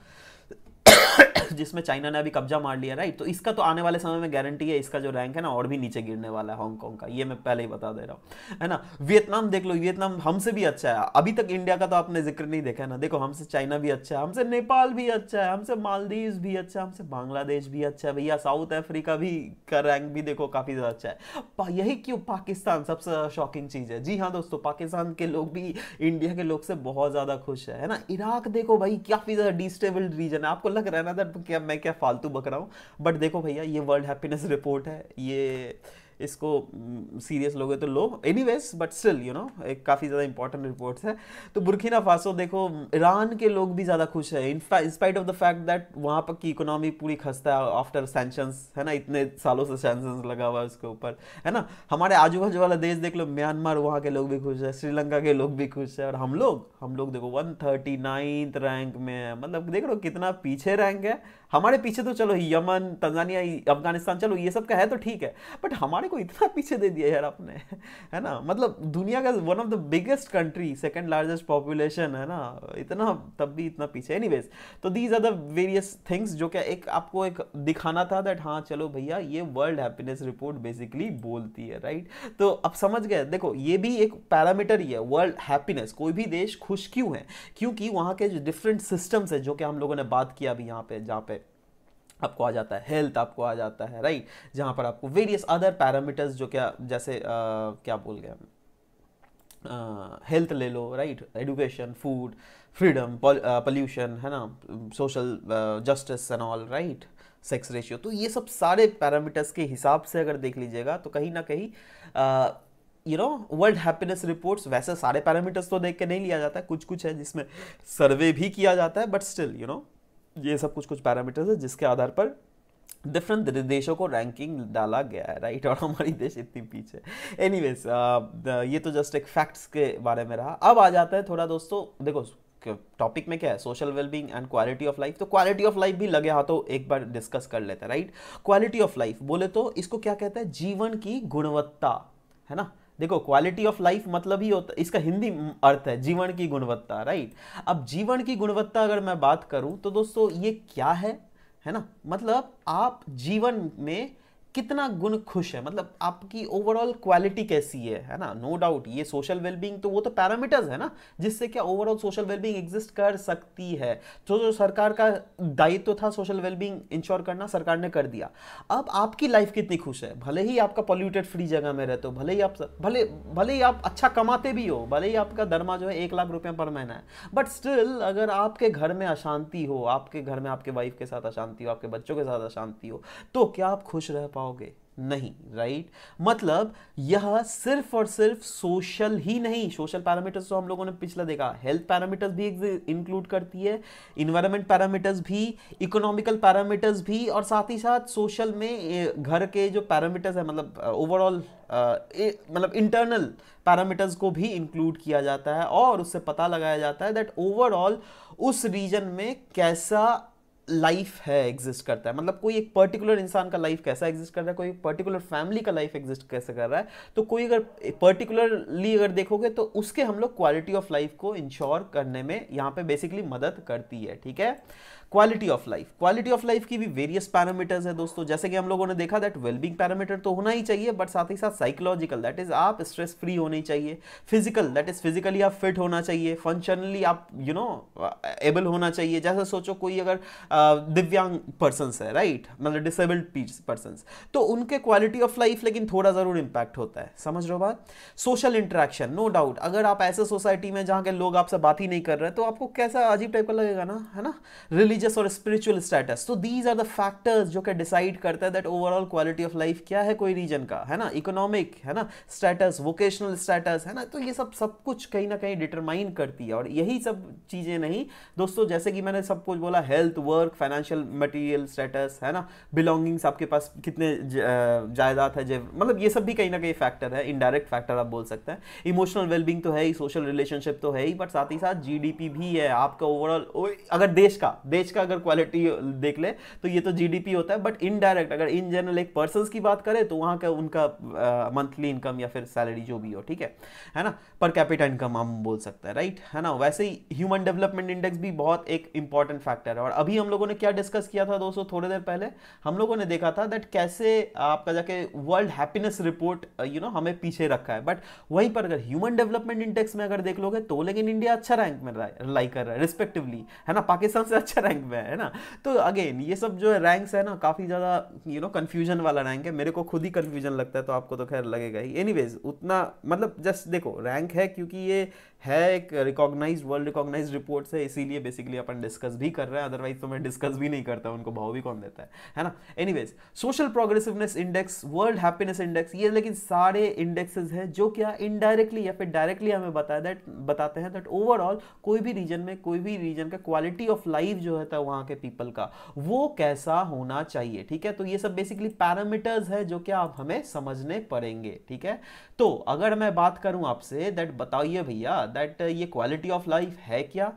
Speaker 1: जिसमें चाइना ने अभी कब्जा मार लिया राइट तो इसका तो आने वाले समय में गारंटी है इसका जो रैंक है ना और भी नीचे गिरने वाला है हांगकॉन्ग का ये मैं पहले ही बता दे रहा हूँ है ना वियतनाम देख लो वियतनाम हमसे भी अच्छा है अभी तक इंडिया का तो आपने जिक्र नहीं देखा है ना देखो हमसे चाइना भी अच्छा है हमसे नेपाल भी अच्छा है हमसे मालदीव भी अच्छा है हमसे बांग्लादेश भी अच्छा है भैया साउथ अफ्रीका भी का रैंक भी देखो काफ़ी ज़्यादा अच्छा है यही क्यों पाकिस्तान सबसे शॉकिंग चीज़ है जी हाँ दोस्तों पाकिस्तान के लोग भी इंडिया के लोग से बहुत ज़्यादा खुश है ना इराक देखो भाई काफ़ी ज़्यादा डिस्टेबल रीजन है आपको लग रहा है ना दैट क्या मैं क्या फालतू बक रहा हूँ बट देखो भैया ये वर्ल्ड हैप्पीनेस रिपोर्ट है ये इसको सीरियस हम्म, लोगे तो लो any but still you know एक काफ़ी ज़्यादा इंपॉर्टेंट रिपोर्ट है तो बुरखीना फासो देखो ईरान के लोग भी ज़्यादा खुश है in spite of the fact that वहाँ पर की इकोनॉमी पूरी खस्ता है आफ्टर सैंक्शंस है ना इतने सालों से सेंशन लगा हुआ है उसके ऊपर है ना हमारे आजू बाजू वाला देश देख लो म्यांमार वहाँ के लोग भी खुश है श्रीलंका के लोग भी खुश है और हम लोग हम लोग देखो वन थर्टी नाइन्थ रैंक में है मतलब देख लो कितना पीछे रैंक है हमारे पीछे तो चलो यमन तंजानिया अफगानिस्तान चलो ये सब का है तो ठीक है बट हमारे हमारे को इतना पीछे दे दिया यार आपने है ना मतलब दुनिया का one of the biggest country second largest population है ना इतना तब भी इतना पीछे एनी तो these are the various things जो क्या एक आपको एक दिखाना था दैट हाँ चलो भैया ये वर्ल्ड हैप्पीनेस रिपोर्ट बेसिकली बोलती है राइट right? तो अब समझ गए देखो ये भी एक पैरामीटर ही है वर्ल्ड हैप्पीनेस कोई भी देश खुश क्यों है क्योंकि वहाँ के जो डिफरेंट सिस्टम्स है जो कि हम लोगों ने बात किया अभी यहाँ पे जहाँ पे आपको आ जाता है हेल्थ आपको आ जाता है राइट जहाँ पर आपको वेरियस अदर पैरामीटर्स जो क्या जैसे आ, क्या बोल गया हेल्थ ले लो right education food freedom pollution है ना social justice and all right sex ratio तो ये सब सारे पैरामीटर्स के हिसाब से अगर देख लीजिएगा तो कहीं ना कहीं you know world happiness reports वैसे सारे पैरामीटर्स तो देख के नहीं लिया जाता है कुछ कुछ है जिसमें सर्वे भी किया जाता है बट स्टिल यू नो ये सब कुछ कुछ पैरामीटर्स है जिसके आधार पर डिफरेंट देशों को रैंकिंग डाला गया है राइट और हमारी देश इतनी पीछे एनी वेज uh, ये तो जस्ट एक फैक्ट्स के बारे में रहा अब आ जाता है थोड़ा दोस्तों देखो टॉपिक में क्या है social wellbeing and quality of life तो क्वालिटी ऑफ लाइफ भी लगे हाथों एक बार डिस्कस कर लेते हैं राइट क्वालिटी ऑफ लाइफ बोले तो इसको क्या कहते हैं जीवन की गुणवत्ता है ना देखो क्वालिटी ऑफ लाइफ मतलब ही होता इसका हिंदी अर्थ है जीवन की गुणवत्ता राइट अब जीवन की गुणवत्ता अगर मैं बात करूं तो दोस्तों ये क्या है है ना मतलब आप जीवन में कितना गुण खुश है मतलब आपकी ओवरऑल क्वालिटी कैसी है है ना नो no डाउट ये सोशल वेलबींग तो वो तो पैरामीटर्स है ना जिससे क्या ओवरऑल सोशल वेलबींग एग्जिस्ट कर सकती है जो तो जो सरकार का दायित्व तो था सोशल वेलबींग इंश्योर करना सरकार ने कर दिया अब आपकी लाइफ कितनी खुश है भले ही आपका पॉल्यूटेड फ्री जगह में रहते हो भले ही आप भले भले ही आप अच्छा कमाते भी हो भले ही आपका दरमा जो है एक लाख रुपया पर महीना है बट स्टिल अगर आपके घर में अशांति हो आपके घर में आपके वाइफ के साथ अशांति हो आपके बच्चों के साथ अशांति हो तो क्या आप खुश रह पाओ पाओगे नहीं राइट मतलब यह सिर्फ और सिर्फ सोशल ही नहीं सोशल पैरामीटर्स तो हम लोगों ने पिछला देखा हेल्थ पैरामीटर्स भी इंक्लूड करती है इन्वायरमेंट पैरामीटर्स भी इकोनॉमिकल पैरामीटर्स भी और साथ ही साथ सोशल में घर के जो पैरामीटर्स है मतलब ओवरऑल मतलब इंटरनल पैरामीटर्स को भी इंक्लूड किया जाता है और उससे पता लगाया जाता है दैट ओवरऑल उस रीजन में कैसा लाइफ है एग्जिस्ट करता है मतलब कोई एक पर्टिकुलर इंसान का लाइफ कैसा एग्जिस्ट कर रहा है कोई पर्टिकुलर फैमिली का लाइफ एग्जिस्ट कैसे कर रहा है तो कोई अगर पर्टिकुलरली अगर देखोगे तो उसके हम लोग क्वालिटी ऑफ लाइफ को इंश्योर करने में यहाँ पे बेसिकली मदद करती है ठीक है quality of life quality of life की भी वेरियस पैरामीटर्स है दोस्तों जैसे कि हम लोगों ने देखा दैट वेलबिंग पैरामीटर तो होना ही चाहिए बट साथ ही साथ साइकोलॉजिकल दैट इज आप स्ट्रेस फ्री होनी चाहिए फिजिकल दैट इज फिजिकली आप फिट होना चाहिए फंक्शनली आप यू नो एबल होना चाहिए जैसे सोचो कोई अगर दिव्यांग पर्सन है राइट मतलब डिसेबल्ड पर्सन तो उनके क्वालिटी ऑफ लाइफ लेकिन थोड़ा जरूर इंपैक्ट होता है समझ रहे हो बात सोशल इंटरेक्शन नो डाउट अगर आप ऐसे सोसाइटी में जहाँ के लोग आपसे बात ही नहीं कर रहे तो आपको कैसा अजीब टाइप का लगेगा ना है ना रिलीज रिलीजियस और स्पिरिचुअल स्टेटस तो दीज आर द फैक्टर्स जो कि डिसाइड करता है that overall quality of life क्या है कोई रीजन का है ना इकोनॉमिक है ना स्टेटस वोकेशनल स्टेटस है ना तो ये सब सब कुछ कहीं ना कहीं डिटरमाइन करती है और यही सब चीज़ें नहीं दोस्तों जैसे कि मैंने सब कुछ बोला health work financial material status है ना बिलोंगिंग्स आपके पास कितने जायदाद है जब मतलब ये सब भी कहीं ना कहीं फैक्टर है इनडायरेक्ट फैक्टर आप बोल सकते हैं इमोशनल वेलबिंग तो है ही सोशल रिलेशनशिप तो है ही बट साथ ही साथ जी भी है आपका ओवरऑल अगर देश का देश देश का अगर क्वालिटी देख ले तो ये तो जीडीपी होता है बट इनडायरेक्ट अगर इन जनरल एक पर्सन की बात करें तो वहाँ का उनका मंथली इनकम या फिर सैलरी जो भी हो ठीक है है ना पर कैपिटा इनकम हम बोल सकते हैं राइट है ना वैसे ही ह्यूमन डेवलपमेंट इंडेक्स भी बहुत एक इंपॉर्टेंट फैक्टर है और अभी हम लोगों ने क्या डिस्कस किया था दोस्तों थोड़ी देर पहले हम लोगों ने देखा था दैट कैसे आपका जाके world happiness report you know हमें पीछे रखा है बट वहीं पर अगर ह्यूमन डेवलपमेंट इंडेक्स में अगर देख लोगे तो लेकिन इंडिया अच्छा रैंक में लाई कर रहा है रिस्पेक्टिवली है ना पाकिस्तान से अच्छा रैंक रैंक में है ना तो अगेन ये सब जो रैंक्स है ना काफ़ी ज़्यादा यू नो कन्फ्यूजन वाला रैंक है मेरे को खुद ही कन्फ्यूजन लगता है तो आपको तो खैर लगेगा ही एनी उतना मतलब जस्ट देखो रैंक है क्योंकि ये है एक रिकॉग्नाइज वर्ल्ड रिकॉग्नाइज रिपोर्ट है इसीलिए बेसिकली अपन डिस्कस भी कर रहे हैं अदरवाइज तो मैं डिस्कस भी नहीं करता उनको भाव भी कौन देता है है ना any social progressiveness index world happiness index ये लेकिन सारे इंडेक्सेस हैं जो क्या इनडायरेक्टली या फिर डायरेक्टली हमें बताया दैट बताते हैं दैट ओवरऑल कोई भी रीजन में कोई भी रीजन का क्वालिटी ऑफ लाइफ जो है रहता है वहाँ के पीपल का वो कैसा होना चाहिए ठीक है तो ये सब बेसिकली पैरामीटर्स है जो कि आप हमें समझने पड़ेंगे ठीक है तो अगर मैं बात करूँ आपसे दैट बताइए भैया दैट ये क्वालिटी ऑफ लाइफ है क्या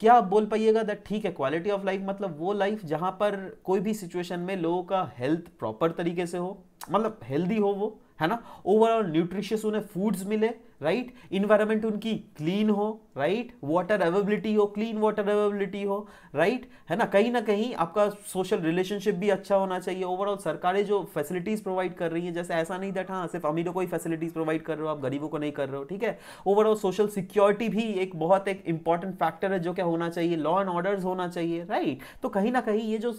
Speaker 1: क्या आप बोल पाइएगा दैट ठीक है क्वालिटी ऑफ लाइफ मतलब वो लाइफ जहाँ पर कोई भी सिचुएशन में लोगों का हेल्थ प्रॉपर तरीके से हो मतलब हेल्दी हो वो है ना ओवरऑल न्यूट्रिशियस उन्हें फूड्स मिले राइट right? इन्वायरमेंट उनकी क्लीन हो राइट वाटर अवेबिलिटी हो क्लीन वाटर अवेबिलिटी हो राइट right? है ना कहीं ना कहीं आपका सोशल रिलेशनशिप भी अच्छा होना चाहिए ओवरऑल सरकारें जो फैसिलिटीज़ प्रोवाइड कर रही हैं जैसे ऐसा नहीं दैट हाँ सिर्फ अमीरों को ही फैसिलिटीज़ प्रोवाइड कर रहे हो आप गरीबों को नहीं कर रहे हो ठीक है ओवरऑल सोशल सिक्योरिटी भी एक बहुत एक इंपॉर्टेंट फैक्टर है जो क्या होना चाहिए लॉ एंड ऑर्डर होना चाहिए राइट right? तो कहीं ना कहीं ये जो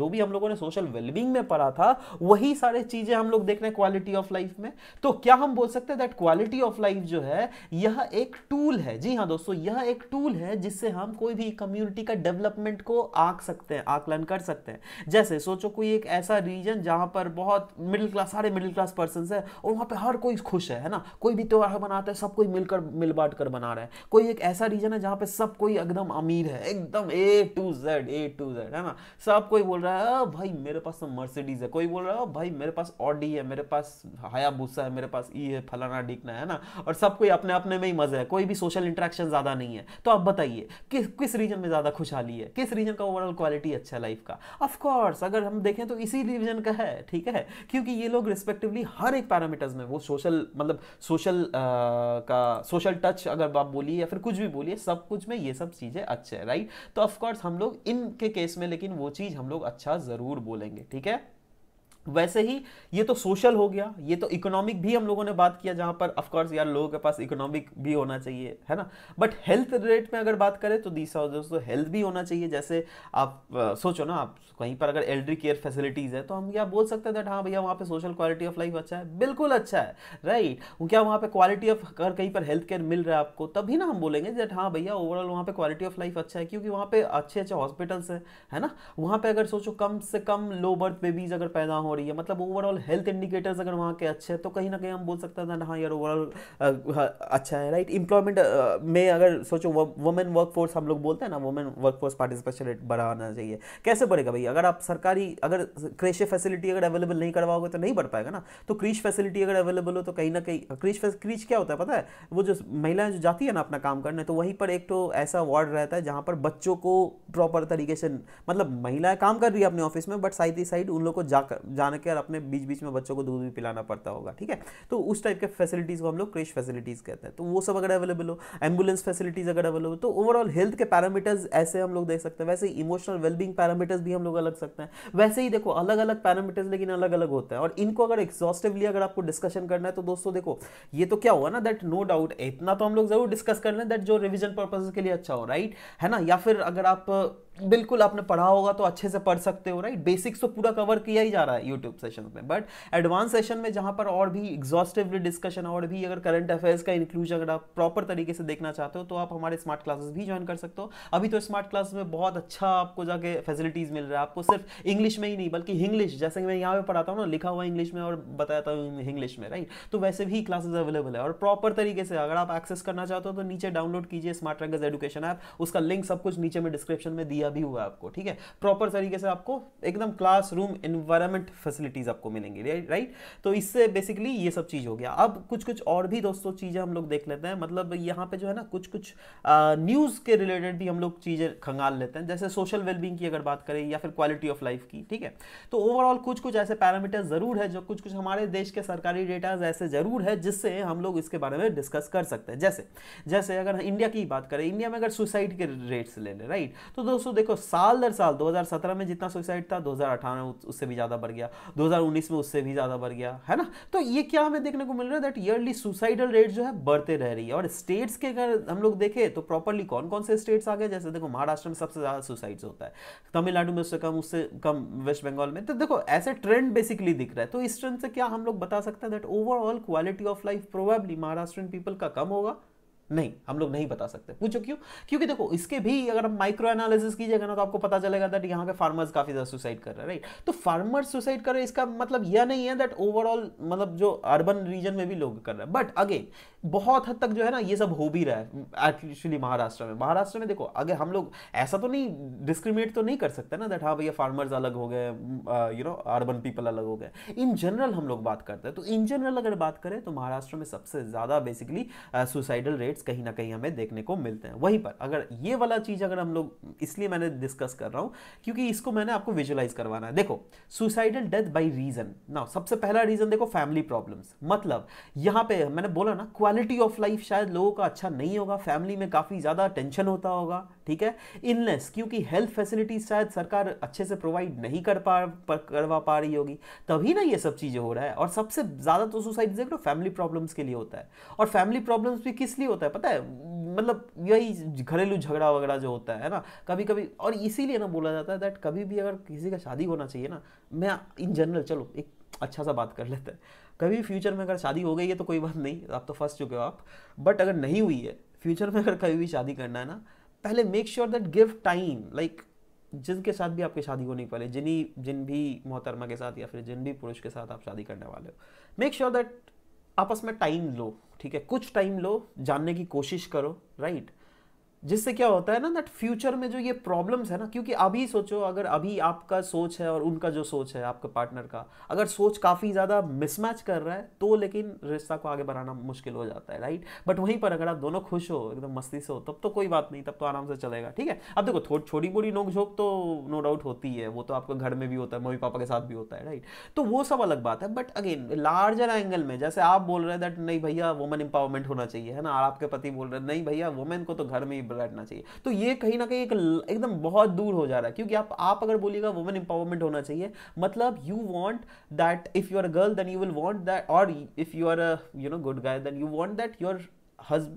Speaker 1: जो भी हम लोगों ने सोशल वेलबिंग में पढ़ा था वही सारे चीज़ें हम लोग देख रहे हैं क्वालिटी ऑफ लाइफ में तो क्या हम बोल सकते हैं that quality of life drive जो है यह एक टूल है जी हाँ दोस्तों यह एक टूल है जिससे हम कोई भी कम्युनिटी का डेवलपमेंट को आंक सकते हैं आकलन कर सकते हैं जैसे सोचो कोई एक ऐसा रीजन जहां पर बहुत मिडिल क्लास सारे मिडिल क्लास पर्सन है और वहां पर हर कोई खुश है, है ना कोई भी त्यौहार बनाता है सब कोई मिलकर मिल बांट कर बना रहा है कोई एक ऐसा रीजन है जहां पर सब कोई एकदम अमीर है एकदम A to Z A to Z है ना सब कोई बोल रहा है भाई मेरे पास तो मर्सिडीज है कोई बोल रहा है भाई मेरे पास ऑडी है मेरे पास हयाबूसा है मेरे पास ये फलाना डिकना है ना और सब कोई अपने अपने में ही मज़े है कोई भी सोशल इंट्रैक्शन ज़्यादा नहीं है तो आप बताइए किस किस रीजन में ज़्यादा खुशहाली है किस रीजन का ओवरऑल क्वालिटी अच्छा है लाइफ का ऑफकोर्स अगर हम देखें तो इसी रीजन का है ठीक है क्योंकि ये लोग रिस्पेक्टिवली हर एक पैरामीटर्स में वो सोशल मतलब सोशल का सोशल टच अगर आप बोलिए या फिर कुछ भी बोलिए सब कुछ में ये सब चीज़ें अच्छे हैं राइट तो ऑफकोर्स हम लोग इनके केस में लेकिन वो चीज़ हम लोग अच्छा ज़रूर बोलेंगे ठीक है वैसे ही ये तो सोशल हो गया ये तो इकोनॉमिक भी हम लोगों ने बात किया जहां पर कोर्स यार लोगों के पास इकोनॉमिक भी होना चाहिए है ना बट हेल्थ रेट में अगर बात करें तो दीसा दोस्तों हेल्थ भी होना चाहिए जैसे आप आ, सोचो ना आप कहीं पर अगर एल्ड्री केयर फैसिलिटीज़ है तो हम क्या बोल सकते हैं दैट हाँ भैया वहाँ पर सोशल क्वालिटी ऑफ लाइफ अच्छा है बिल्कुल अच्छा है राइट क्या वहाँ पर क्वालिटी ऑफ अगर कहीं पर हेल्थ केयर मिल रहा है आपको तभी ना हम बोलेंगे दैट हाँ भैया ओवरऑल वहाँ पर क्वालिटी ऑफ लाइफ अच्छा है क्योंकि वहाँ पर अच्छे अच्छे हॉस्पिटल्स हैं है ना वहाँ पर अगर सोचो कम से कम लो बर्थ बेबीज़ अगर पैदा हो रही है मतलब ओवरऑल हेल्थ इंडिकेटर्स अगर वहाँ के अच्छे हैं तो कहीं ना कहीं हम बोल सकते हैं हाँ यार ओवरऑल हाँ, अच्छा है राइट इंप्लॉयमेंट में अगर सोचो वुमेन वर्क फोर्स हम लोग बोलते हैं ना women work force participation rate बढ़ाना चाहिए कैसे बढ़ेगा भाई अगर आप सरकारी अगर क्रेश फैसिलिटी अगर अवेलेबल नहीं करवाओगे तो नहीं बढ़ पाएगा ना तो क्रीच फैसिलिटी अगर अवेलेबल हो तो कहीं ना कहीं क्रीच क्रीच क्या होता है पता है वो जो महिलाएं जो जाती है ना अपना काम करने तो वहीं पर एक तो ऐसा वार्ड रहता है जहाँ पर बच्चों को प्रॉपर तरीके से मतलब महिलाएं काम कर रही है अपने ऑफिस में बट साइड ही साइड उन लोग को जाकर जानकर अपने बीच बीच में बच्चों को दूध भी पिलाना पड़ता होगा ठीक है तो उस टाइप के फैसिलिटीज़ को हम लोग क्रेश फैसिलिटीज़ कहते हैं तो वो सब अगर अवेलेबल हो एम्बुलेंस फैसिलिटीज़ अगर अवेलेबल हो तो ओवरऑल हेल्थ के पैरामीटर्स ऐसे हम लोग देख सकते हैं वैसे इमोशनल वेलबिंग पैरामीटर्स भी हम लोग अलग सकते हैं वैसे ही देखो अलग अलग पैरामीटर्स लेकिन अलग अलग होते हैं और इनको अगर एग्जॉस्टिवली अगर आपको डिस्कशन करना है तो दोस्तों देखो ये तो क्या हुआ ना दैट नो डाउट इतना तो हम लोग जरूर डिस्कस कर लें दैट जो रिविजन पर्पज के लिए अच्छा हो राइट है ना या फिर अगर आप बिल्कुल आपने पढ़ा होगा तो अच्छे से पढ़ सकते हो राइट बेसिक्स तो पूरा कवर किया ही जा रहा है यूट्यूब सेशन में बट एडवांस सेशन में जहां पर और भी एग्जॉस्टिवली डिस्कशन और भी अगर करंट अफेयर्स का इंक्लूजन अगर आप प्रॉपर तरीके से देखना चाहते हो तो आप हमारे स्मार्ट क्लासेस भी ज्वाइन कर सकते हो अभी तो स्मार्ट क्लास में बहुत अच्छा आपको जाके फैसिलिटीज़ मिल रहा है आपको सिर्फ इंग्लिश में ही नहीं बल्कि इंग्लिश जैसे कि मैं यहाँ पे पढ़ाता हूँ ना लिखा हुआ इंग्लिश में और बताता हूँ इंग्लिश में राइट तो वैसे भी क्लासेज अवेलेबल है और प्रॉपर तरीके से अगर आप एक्सेस करना चाहते हो तो नीचे डाउनलोड कीजिए स्मार्ट रंगज एजुकेशन ऐप उसका लिंक सब कुछ नीचे में डिस्क्रिप्शन में दिया भी हुआ आपको ठीक है प्रॉपर तरीके से आपको एकदम क्लासरूम एनवायरमेंट फैसिलिटीज आपको मिलेंगी राइट तो इससे बेसिकली ये सब चीज़ हो गया अब कुछ कुछ और भी दोस्तों चीज़ें हम लोग देख लेते हैं मतलब यहाँ पे जो है ना कुछ कुछ न्यूज़ के रिलेटेड भी हम लोग चीज़ें खंगाल लेते हैं जैसे सोशल वेलबींग की अगर बात करें या फिर क्वालिटी ऑफ लाइफ की ठीक है तो ओवरऑल कुछ कुछ ऐसे पैरामीटर ज़रूर है जो कुछ कुछ हमारे देश के सरकारी डेटा ऐसे ज़रूर है जिससे हम लोग इसके बारे में डिस्कस कर सकते हैं जैसे जैसे अगर इंडिया की बात करें इंडिया में अगर सुसाइड के रेट्स ले लें राइट तो दोस्तों दोस्तों देखो साल दर साल 2017 में जितना सुसाइड था 2018 में उससे भी ज़्यादा बढ़ गया 2019 में उससे भी ज़्यादा बढ़ गया है ना तो ये क्या हमें देखने को मिल रहा है दैट ईयरली सुसाइडल रेट जो है बढ़ते रह रही है और स्टेट्स के अगर हम लोग देखें तो प्रॉपरली कौन कौन से स्टेट्स आ गए जैसे देखो महाराष्ट्र में सबसे ज़्यादा सुसाइड्स होता है तमिलनाडु में उससे कम उससे कम वेस्ट बंगाल में तो देखो ऐसे ट्रेंड बेसिकली दिख रहा है तो इस ट्रेंड से क्या हम लोग बता सकते हैं that overall quality of life probably Maharashtra people का कम होगा नहीं हम लोग नहीं बता सकते पूछो क्यों क्योंकि देखो इसके भी अगर हम माइक्रो एनालिसिस कीजिएगा ना तो आपको पता चलेगा दैट यहाँ पे फार्मर्स काफ़ी ज़्यादा सुसाइड कर रहे हैं राइट तो फार्मर्स सुसाइड कर रहे इसका मतलब यह नहीं है दैट ओवरऑल मतलब जो अर्बन रीजन में भी लोग कर रहे हैं बट अगेन बहुत हद तक जो है ना ये सब हो भी रहा है एक्चुअली महाराष्ट्र में महाराष्ट्र में देखो अगर हम लोग ऐसा तो नहीं डिस्क्रिमिनेट तो नहीं कर सकते ना दैट हाँ भैया फार्मर्स अलग हो गए यू नो अर्बन पीपल अलग हो गए इन जनरल हम लोग बात करते हैं तो इन जनरल अगर बात करें तो महाराष्ट्र में सबसे ज़्यादा बेसिकली सुसाइडल रेट बेनिफिट्स कहीं ना कहीं हमें देखने को मिलते हैं वहीं पर अगर ये वाला चीज़ अगर हम लोग इसलिए मैंने डिस्कस कर रहा हूं क्योंकि इसको मैंने आपको विजुलाइज करवाना है देखो सुसाइडल डेथ बाई रीज़न ना सबसे पहला रीज़न देखो फैमिली प्रॉब्लम्स मतलब यहां पे मैंने बोला ना क्वालिटी ऑफ लाइफ शायद लोगों का अच्छा नहीं होगा फैमिली में काफ़ी ज़्यादा टेंशन होता होगा ठीक है इलनेस क्योंकि हेल्थ फैसिलिटीज शायद सरकार अच्छे से प्रोवाइड नहीं कर पा पर, करवा पा रही होगी तभी ना ये सब चीज़ें हो रहा है और सबसे ज़्यादा तो सुसाइड देख लो फैमिली प्रॉब्लम्स के लिए होता है और फैमिली प्रॉब्लम्स भी किस लिए होता है है पता है मतलब यही घरेलू झगड़ा वगैरह जो होता है ना कभी कभी और इसीलिए ना बोला जाता है दैट कभी भी अगर किसी का शादी होना चाहिए ना मैं इन जनरल चलो एक अच्छा सा बात कर लेते हैं कभी फ्यूचर में अगर शादी हो गई है तो कोई बात नहीं आप तो फंस चुके हो आप बट अगर नहीं हुई है फ्यूचर में अगर कभी भी शादी करना है ना पहले make sure that give time like जिनके साथ भी आपकी शादी होने पहले जिन्हीं जिन भी मोहतरमा के साथ या फिर जिन भी पुरुष के साथ आप शादी करने वाले हो मेक श्योर दैट आपस में टाइम लो ठीक है कुछ टाइम लो जानने की कोशिश करो राइट जिससे क्या होता है ना दैट फ्यूचर में जो ये प्रॉब्लम्स है ना क्योंकि अभी सोचो अगर अभी आपका सोच है और उनका जो सोच है आपके पार्टनर का अगर सोच काफ़ी ज़्यादा मिसमैच कर रहा है तो लेकिन रिश्ता को आगे बढ़ाना मुश्किल हो जाता है राइट बट वहीं पर अगर आप दोनों खुश हो एकदम मस्ती से हो तब तो कोई बात नहीं तब तो आराम से चलेगा ठीक है अब देखो थोड़ी छोटी बोड़ी नोकझोंक तो नो डाउट होती है वो तो आपके घर में भी होता है मम्मी पापा के साथ भी होता है राइट तो वो सब अलग बात है बट अगेन लार्जर एंगल में जैसे आप बोल रहे हैं दैट नहीं भैया वुमेन एम्पावरमेंट होना चाहिए है ना आपके पति बोल रहे हैं नहीं भैया वुमेन को तो घर में सिंपल बैठना चाहिए तो ये कहीं ना कहीं एक एकदम बहुत दूर हो जा रहा है क्योंकि आप आप अगर बोलिएगा वुमेन एम्पावरमेंट होना चाहिए मतलब you want that if you are a girl then you will want that और if you are you know good guy then you want that your his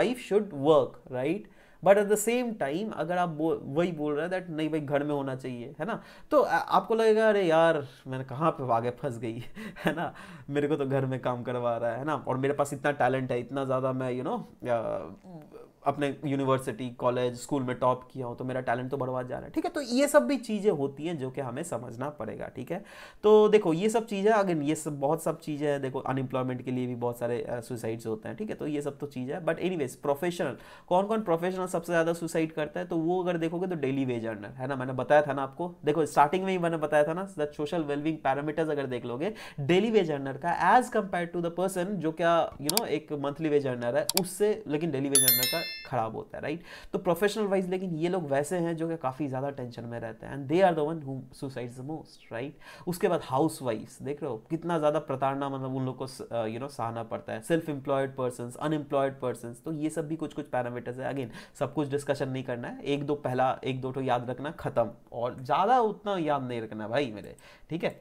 Speaker 1: wife should work right but at the same time अगर आप बो, वही बोल रहे हैं दैट नहीं भाई घर में होना चाहिए है ना तो आ, आपको लगेगा अरे यार मैंने कहाँ पे आगे फंस गई है ना मेरे को तो घर में काम करवा रहा है ना और मेरे पास इतना टैलेंट है इतना ज़्यादा मैं यू you नो know, अपने यूनिवर्सिटी कॉलेज स्कूल में टॉप किया हो तो मेरा टैलेंट तो बढ़वा जा रहा है ठीक है तो ये सब भी चीज़ें होती हैं जो कि हमें समझना पड़ेगा ठीक है तो देखो ये सब चीज़ें अगेन ये सब बहुत सब चीज़ें हैं देखो अनएम्प्लॉयमेंट के लिए भी बहुत सारे सुसाइड्स होते हैं ठीक है तो ये सब तो चीज़ है बट एनी प्रोफेशनल कौन कौन प्रोफेशनल सबसे ज़्यादा सुसाइड करता है तो वो अगर देखोगे तो डेली वेज अर्नर है ना मैंने बताया था ना आपको देखो स्टार्टिंग में ही मैंने बताया था ना दैट सोशल वेलबिंग पैरामीटर्स अगर देख लोगे डेली वेज अर्नर का age compare to the person जो क्या यू नो एक मंथली वेज अर्नर है उससे लेकिन डेली वेज अर्नर का खराब होता है राइट तो प्रोफेशनल वाइज लेकिन ये लोग वैसे हैं जो कि काफ़ी ज़्यादा टेंशन में रहते हैं and they are the one whom suicide the most right उसके बाद हाउस वाइफ देख रहे हो कितना ज़्यादा प्रताड़ना मतलब उन लोग को यू नो सहना पड़ता है self employed person unemployed person तो ये सब भी कुछ कुछ पैरामीटर्स है अगेन सब कुछ डिस्कशन नहीं करना है एक दो पहला एक दो तो याद रखना ख़त्म और ज़्यादा उतना याद नहीं रखना भाई मेरे ठीक है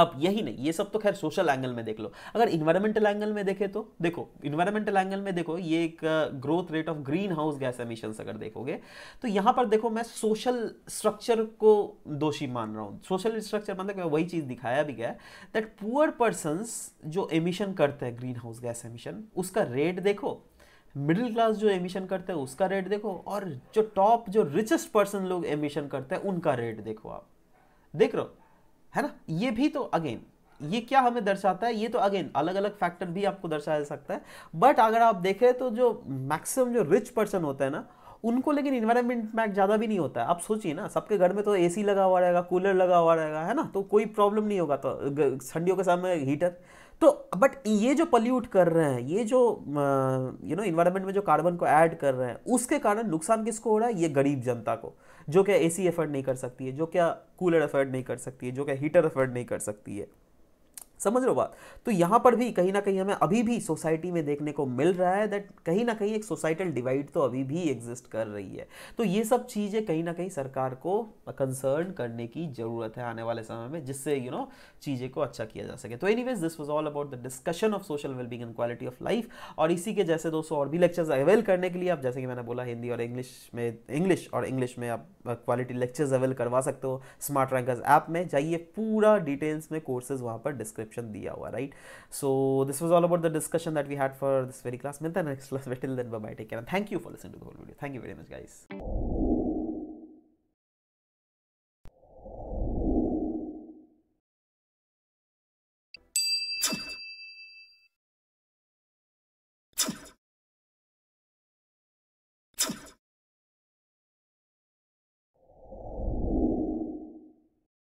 Speaker 1: अब यही नहीं ये सब तो खैर सोशल एंगल में देख लो अगर इन्वायरमेंटल एंगल में देखे तो देखो इन्वायरमेंटल एंगल में देखो ये एक growth rate of green house gas emission अगर देखोगे तो यहां पर देखो मैं सोशल स्ट्रक्चर को दोषी मान रहा हूं सोशल स्ट्रक्चर मतलब वही चीज़ दिखाया भी गया दैट पुअर पर्सन जो एमिशन करते हैं ग्रीन हाउस गैस एमिशन उसका रेट देखो मिडिल क्लास जो एमिशन करते हैं उसका रेट देखो और जो टॉप जो रिचेस्ट पर्सन लोग एमिशन करते हैं उनका रेट देखो आप देख रहे हो है ना ये भी तो अगेन ये क्या हमें दर्शाता है ये तो अगेन अलग अलग फैक्टर भी आपको दर्शाया जा सकता है बट अगर आप देखें तो जो मैक्सिमम जो रिच पर्सन होता है ना उनको लेकिन इन्वायरमेंट इम्पैक्ट ज़्यादा भी नहीं होता है आप सोचिए ना सबके घर में तो एसी लगा हुआ रहेगा कूलर लगा हुआ रहेगा है ना तो कोई प्रॉब्लम नहीं होगा तो ठंडियों के समय हीटर तो बट ये जो पल्यूट कर रहे हैं ये जो यू नो इन्वायरमेंट में जो कार्बन को ऐड कर रहे हैं उसके कारण नुकसान किसको हो रहा है ये गरीब जनता को जो क्या एसी अफोर्ड नहीं कर सकती है जो क्या कूलर अफोर्ड नहीं कर सकती है जो क्या हीटर अफोर्ड नहीं कर सकती है समझ रहे हो बात तो यहाँ पर भी कहीं ना कहीं हमें अभी भी सोसाइटी में देखने को मिल रहा है दैट कहीं ना कहीं एक सोसाइटल डिवाइड तो अभी भी एग्जिस्ट कर रही है तो ये सब चीज़ें कहीं ना कहीं सरकार को कंसर्न करने की ज़रूरत है आने वाले समय में जिससे यू नो चीज़ें को अच्छा किया जा सके तो any this was all about the discussion of social wellbeing and quality of life और इसी के जैसे दोस्तों और भी लेक्चर्स अवेल करने के लिए आप जैसे कि मैंने बोला हिंदी और इंग्लिश में इंग्लिश और इंग्लिश में आप क्वालिटी लेक्चर्स अवेल करवा सकते हो स्मार्ट रैंकर्स ऐप में जाइए पूरा डिटेल्स में कोर्सेज वहाँ पर डिस्क्रिप्ट डिस्क्रिप्शन दिया हुआ right so this was all about the discussion that we had for this very class मिलता है नेक्स्ट क्लास में thank you for listening to the whole video thank you very much guys